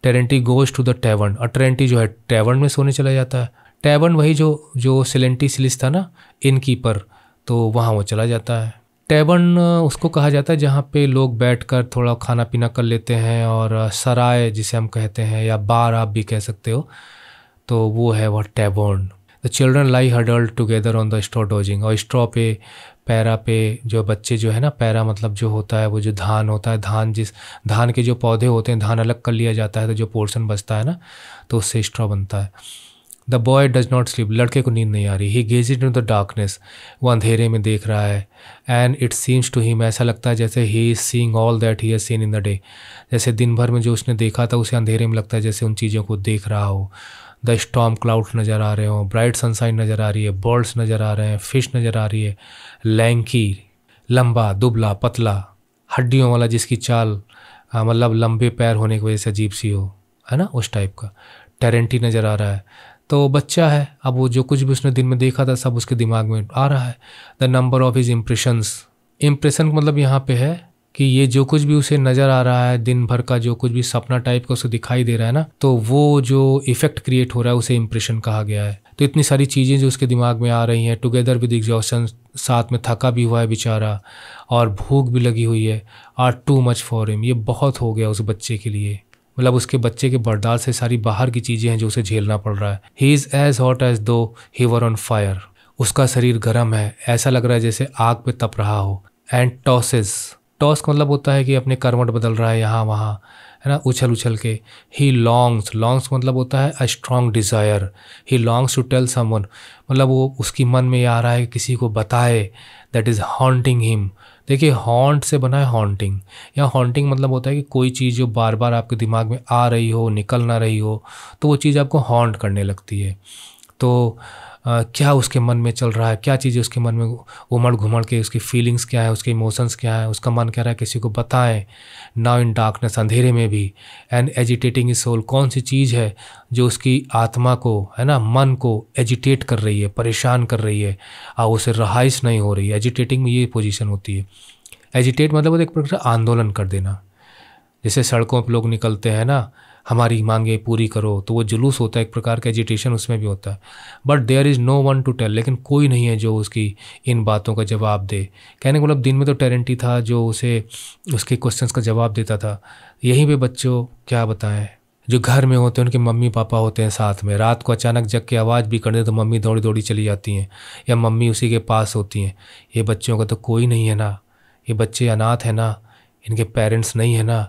Speaker 1: Terenty goes to the tavern और टेरेंटी जो है टेवन में सोने चला जाता है टेवन वही जो जो सिलेंटी सिलिस था ना इनकीपर तो वहाँ वो चला जाता है टेवन उसको कहा जाता है जहाँ पे लोग बैठकर थोड़ा खाना पीना कर लेते हैं और सराय जिसे हम कहते हैं या बार आप भी कह सकते हो तो वो है वह tavern the children lie huddled together on the straw dozing और स्ट्रॉ पे पैरा पे जो बच्चे जो है ना पैरा मतलब जो होता है वो जो धान होता है धान जिस धान के जो पौधे होते हैं धान अलग कर लिया जाता है तो जो पोर्शन बचता है ना तो उससे स्ट्रॉ बनता है the boy does not sleep लड़के को नींद नहीं आ रही ही गेजिड इन द डार्कनेस वो अंधेरे में देख रहा है and it seems to him ऐसा लगता है जैसे he is seeing all that he is seen in the day जैसे दिन भर में जो उसने देखा था उसे अंधेरे में लगता है जैसे उन चीज़ों को देख रहा हो द स्टॉम क्लाउड नज़र आ रहे हो ब्राइट सनसाइन नज़र आ रही है बर्ड्स नज़र आ रहे हैं फिश नज़र आ रही है लैंकी लंबा दुबला पतला हड्डियों वाला जिसकी चाल मतलब लंबे पैर होने की वजह से अजीब सी हो है ना उस टाइप का टेरेंटी नज़र आ रहा है तो बच्चा है अब वो जो कुछ भी उसने दिन में देखा था सब उसके दिमाग में आ रहा है the number of his impressions impression मतलब यहाँ पे है कि ये जो कुछ भी उसे नज़र आ रहा है दिन भर का जो कुछ भी सपना टाइप का उसे दिखाई दे रहा है ना तो वो जो इफेक्ट क्रिएट हो रहा है उसे इम्प्रेशन कहा गया है तो इतनी सारी चीज़ें जो उसके दिमाग में आ रही हैं टुगेदर विद एग्जॉशन साथ में थका भी हुआ है बेचारा और भूख भी लगी हुई है are too much for him ये बहुत हो गया उस बच्चे के लिए मतलब उसके बच्चे के बर्दाश्त से सारी बाहर की चीज़ें हैं जो उसे झेलना पड़ रहा है he is as hot as though he were on fire उसका शरीर गर्म है ऐसा लग रहा है जैसे आग पे तप रहा हो एंड टॉसेस टॉस का मतलब होता है कि अपने करवट बदल रहा है यहाँ वहाँ है ना उछल उछल के ही लॉन्ग्स लॉन्ग्स मतलब होता है a strong desire he longs to tell someone मतलब वो उसकी मन में ये आ रहा है किसी को बताए दैट इज़ हॉन्टिंग हिम देखिए हॉन्ट से बना है हॉन्टिंग या हॉन्टिंग मतलब होता है कि कोई चीज़ जो बार बार आपके दिमाग में आ रही हो निकल ना रही हो तो वो चीज़ आपको हॉन्ट करने लगती है तो क्या उसके मन में चल रहा है क्या चीज़ें उसके मन में उमड़ घुमड़ के उसकी फीलिंग्स क्या है उसके इमोशंस क्या है उसका मन कह रहा है किसी को बताएं नाउ इन डार्कनेस अंधेरे में भी एंड एजिटेटिंग इज सोल कौन सी चीज़ है जो उसकी आत्मा को है ना मन को एजिटेट कर रही है परेशान कर रही है और उसे रहाइश नहीं हो रही है एजिटेटिंग में ये पोजिशन होती है एजिटेट मतलब एक प्रकार आंदोलन कर देना जैसे सड़कों पर लोग निकलते हैं ना हमारी मांगे पूरी करो तो वो जुलूस होता है एक प्रकार का एजिटेशन उसमें भी होता है but there is no one to tell लेकिन कोई नहीं है जो उसकी इन बातों का जवाब दे कहने का मतलब दिन में तो टेरेंटी ही था जो उसे उसके क्वेश्चंस का जवाब देता था यहीं पे बच्चों क्या बताएं जो घर में होते हैं उनके मम्मी पापा होते हैं साथ में रात को अचानक जग के आवाज़ भी कर दे तो मम्मी दौड़ी दौड़ी चली जाती हैं या मम्मी उसी के पास होती हैं ये बच्चों का तो कोई नहीं है ना ये बच्चे अनाथ है ना इनके पेरेंट्स नहीं है ना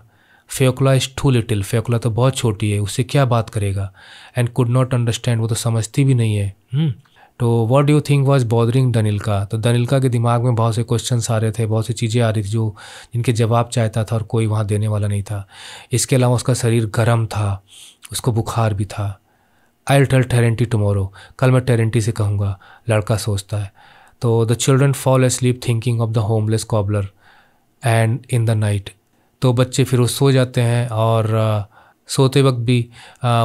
Speaker 1: Fekla is too little Fekla तो बहुत छोटी है उससे क्या बात करेगा एंड कुड नॉट अंडरस्टैंड वो तो समझती भी नहीं है हुँ? हम्म। तो what do think was bothering Danilka तो दनिलका के दिमाग में बहुत से क्वेश्चन आ रहे थे बहुत सी चीज़ें आ रही थी जो जिनके जवाब चाहता था और कोई वहाँ देने वाला नहीं था इसके अलावा उसका शरीर गर्म था उसको बुखार भी था आई टेल टेरेंटी टमोरो कल मैं टेरेंटी से कहूँगा लड़का सोचता है तो the children fall asleep thinking of the homeless cobbler and in the night तो बच्चे फिर वो सो जाते हैं और सोते वक्त भी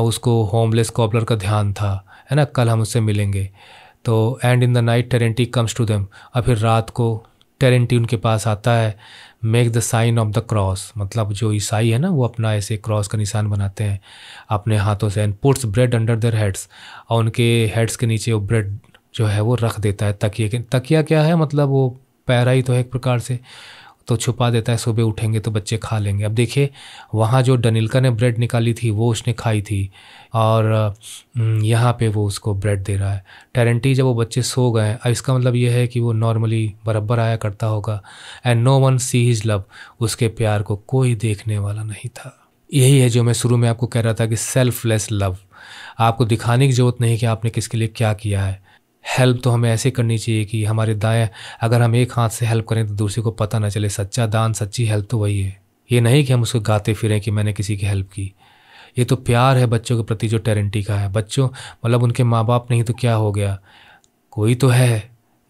Speaker 1: उसको होमलेस कॉपलर का ध्यान था है ना कल हम उससे मिलेंगे तो and in the night Terenty comes to them और फिर रात को टेरेंटी उनके पास आता है make the sign of the cross मतलब जो ईसाई है ना वो अपना ऐसे क्रॉस का निशान बनाते हैं अपने हाथों से and puts bread under their heads और उनके हेड्स के नीचे वो ब्रेड जो है वो रख देता है तकिए तकिया क्या है मतलब वो पैरा ही तो है एक प्रकार से तो छुपा देता है सुबह उठेंगे तो बच्चे खा लेंगे अब देखिए वहाँ जो डनिलका ने ब्रेड निकाली थी वो उसने खाई थी और यहाँ पे वो उसको ब्रेड दे रहा है टेरेंटी जब वो बच्चे सो गए अब इसका मतलब ये है कि वो नॉर्मली बराबर आया करता होगा and no one see his love उसके प्यार को कोई देखने वाला नहीं था यही है जो मैं शुरू में आपको कह रहा था कि सेल्फलेस लव आपको दिखाने की ज़रूरत नहीं कि आपने किसके लिए क्या किया है हेल्प तो हमें ऐसे करनी चाहिए कि हमारे दाएं अगर हम एक हाथ से हेल्प करें तो दूसरे को पता ना चले सच्चा दान सच्ची हेल्प तो वही है ये नहीं कि हम उसको गाते फिरें कि मैंने किसी की हेल्प की ये तो प्यार है बच्चों के प्रति जो टेरेंटी का है बच्चों मतलब उनके माँ बाप नहीं तो क्या हो गया कोई तो है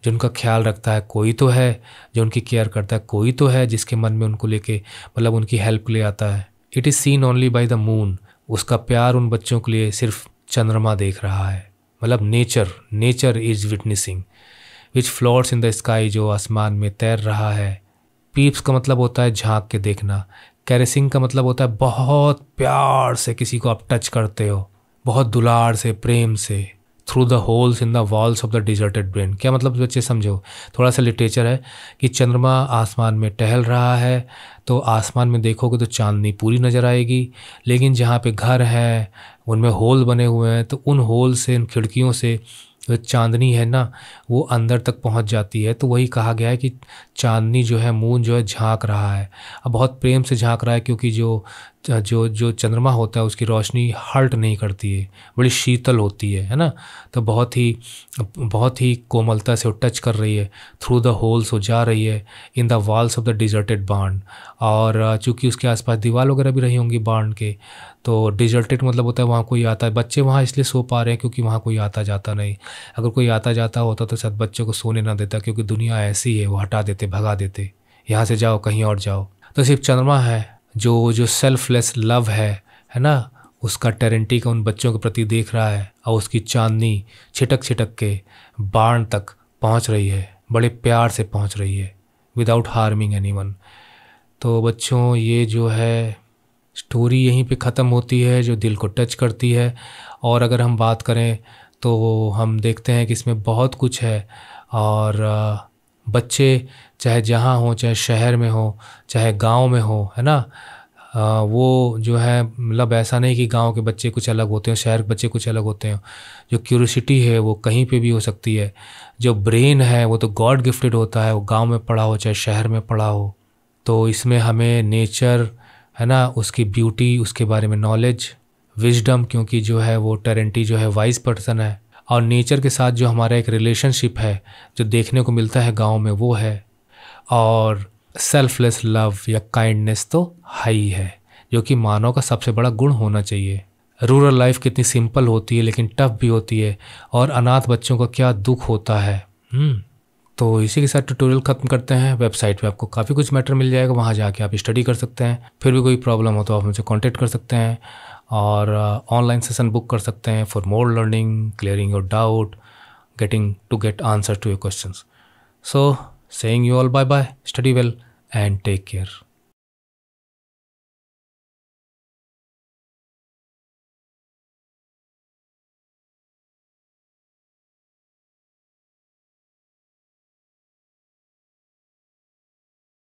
Speaker 1: जो उनका ख्याल रखता है कोई तो है जो उनकी केयर करता है कोई तो है जिसके मन में उनको लेके मतलब उनकी हेल्प ले आता है it is seen only by the moon उसका प्यार उन बच्चों के लिए सिर्फ चंद्रमा देख रहा है मतलब nature nature is witnessing which floats in the sky जो आसमान में तैर रहा है पीप्स का मतलब होता है झांक के देखना कैरेसिंग का मतलब होता है बहुत प्यार से किसी को आप टच करते हो बहुत दुलार से प्रेम से through the holes in the walls of the deserted barn क्या मतलब तो बच्चे समझो थोड़ा सा लिटरेचर है कि चंद्रमा आसमान में टहल रहा है तो आसमान में देखोगे तो चांदनी पूरी नज़र आएगी लेकिन जहाँ पे घर हैं उनमें होल बने हुए हैं तो उन होल से उन खिड़कियों से जो तो चांदनी है ना वो अंदर तक पहुंच जाती है तो वही कहा गया है कि चांदनी जो है मून जो है झांक रहा है अब बहुत प्रेम से झांक रहा है क्योंकि जो जो जो चंद्रमा होता है उसकी रोशनी हर्ट नहीं करती है बड़ी शीतल होती है है ना तो बहुत ही बहुत ही कोमलता से वो टच कर रही है थ्रू द होल्स वो जा रही है in the walls of the deserted बांड और चूंकि उसके आसपास दीवार वगैरह भी रही होंगी बांड के तो डिजर्टेड मतलब होता है वहाँ कोई आता है बच्चे वहाँ इसलिए सो पा रहे हैं क्योंकि वहाँ कोई आता जाता नहीं अगर कोई आता जाता होता तो शायद बच्चों को सोने ना देता क्योंकि दुनिया ऐसी है वो हटा देते भगा देते यहाँ से जाओ कहीं और जाओ तो सिर्फ चंद्रमा है जो जो सेल्फलेस लव है है ना उसका टेरेंटी का उन बच्चों के प्रति देख रहा है और उसकी चांदनी छिटक छिटक के बाण तक पहुंच रही है बड़े प्यार से पहुंच रही है विदाउट हार्मिंग एनी तो बच्चों ये जो है स्टोरी यहीं पे ख़त्म होती है जो दिल को टच करती है और अगर हम बात करें तो हम देखते हैं कि इसमें बहुत कुछ है और बच्चे चाहे जहाँ हो चाहे शहर में हो चाहे गांव में हो है ना आ, वो जो है मतलब ऐसा नहीं कि गांव के बच्चे कुछ अलग होते हैं शहर के बच्चे कुछ अलग होते हैं जो क्यूरोसिटी है वो कहीं पे भी हो सकती है जो ब्रेन है वो तो गॉड गिफ्टेड होता है वो गांव में पढ़ा हो चाहे शहर में पढ़ा हो तो इसमें हमें नेचर है ना उसकी ब्यूटी उसके बारे में नॉलेज विजडम क्योंकि जो है वो टेरेंटी जो है वाइज पर्सन है और नेचर के साथ जो हमारा एक रिलेशनशिप है जो देखने को मिलता है गाँव में वो है और सेल्फलेस लव या काइंडनेस तो हाई है जो कि मानव का सबसे बड़ा गुण होना चाहिए रूरल लाइफ कितनी सिंपल होती है लेकिन टफ भी होती है और अनाथ बच्चों का क्या दुख होता है हम्म, तो इसी के साथ ट्यूटोरियल ख़त्म करते हैं वेबसाइट पे आपको काफ़ी कुछ मैटर मिल जाएगा वहाँ जाके आप स्टडी कर सकते हैं फिर भी कोई प्रॉब्लम हो तो आप मुझे कॉन्टेक्ट कर सकते हैं और ऑनलाइन सेशन बुक कर सकते हैं for more learning clearing your doubt getting to get answer to your question so
Speaker 2: saying you all bye bye, study well, and take care.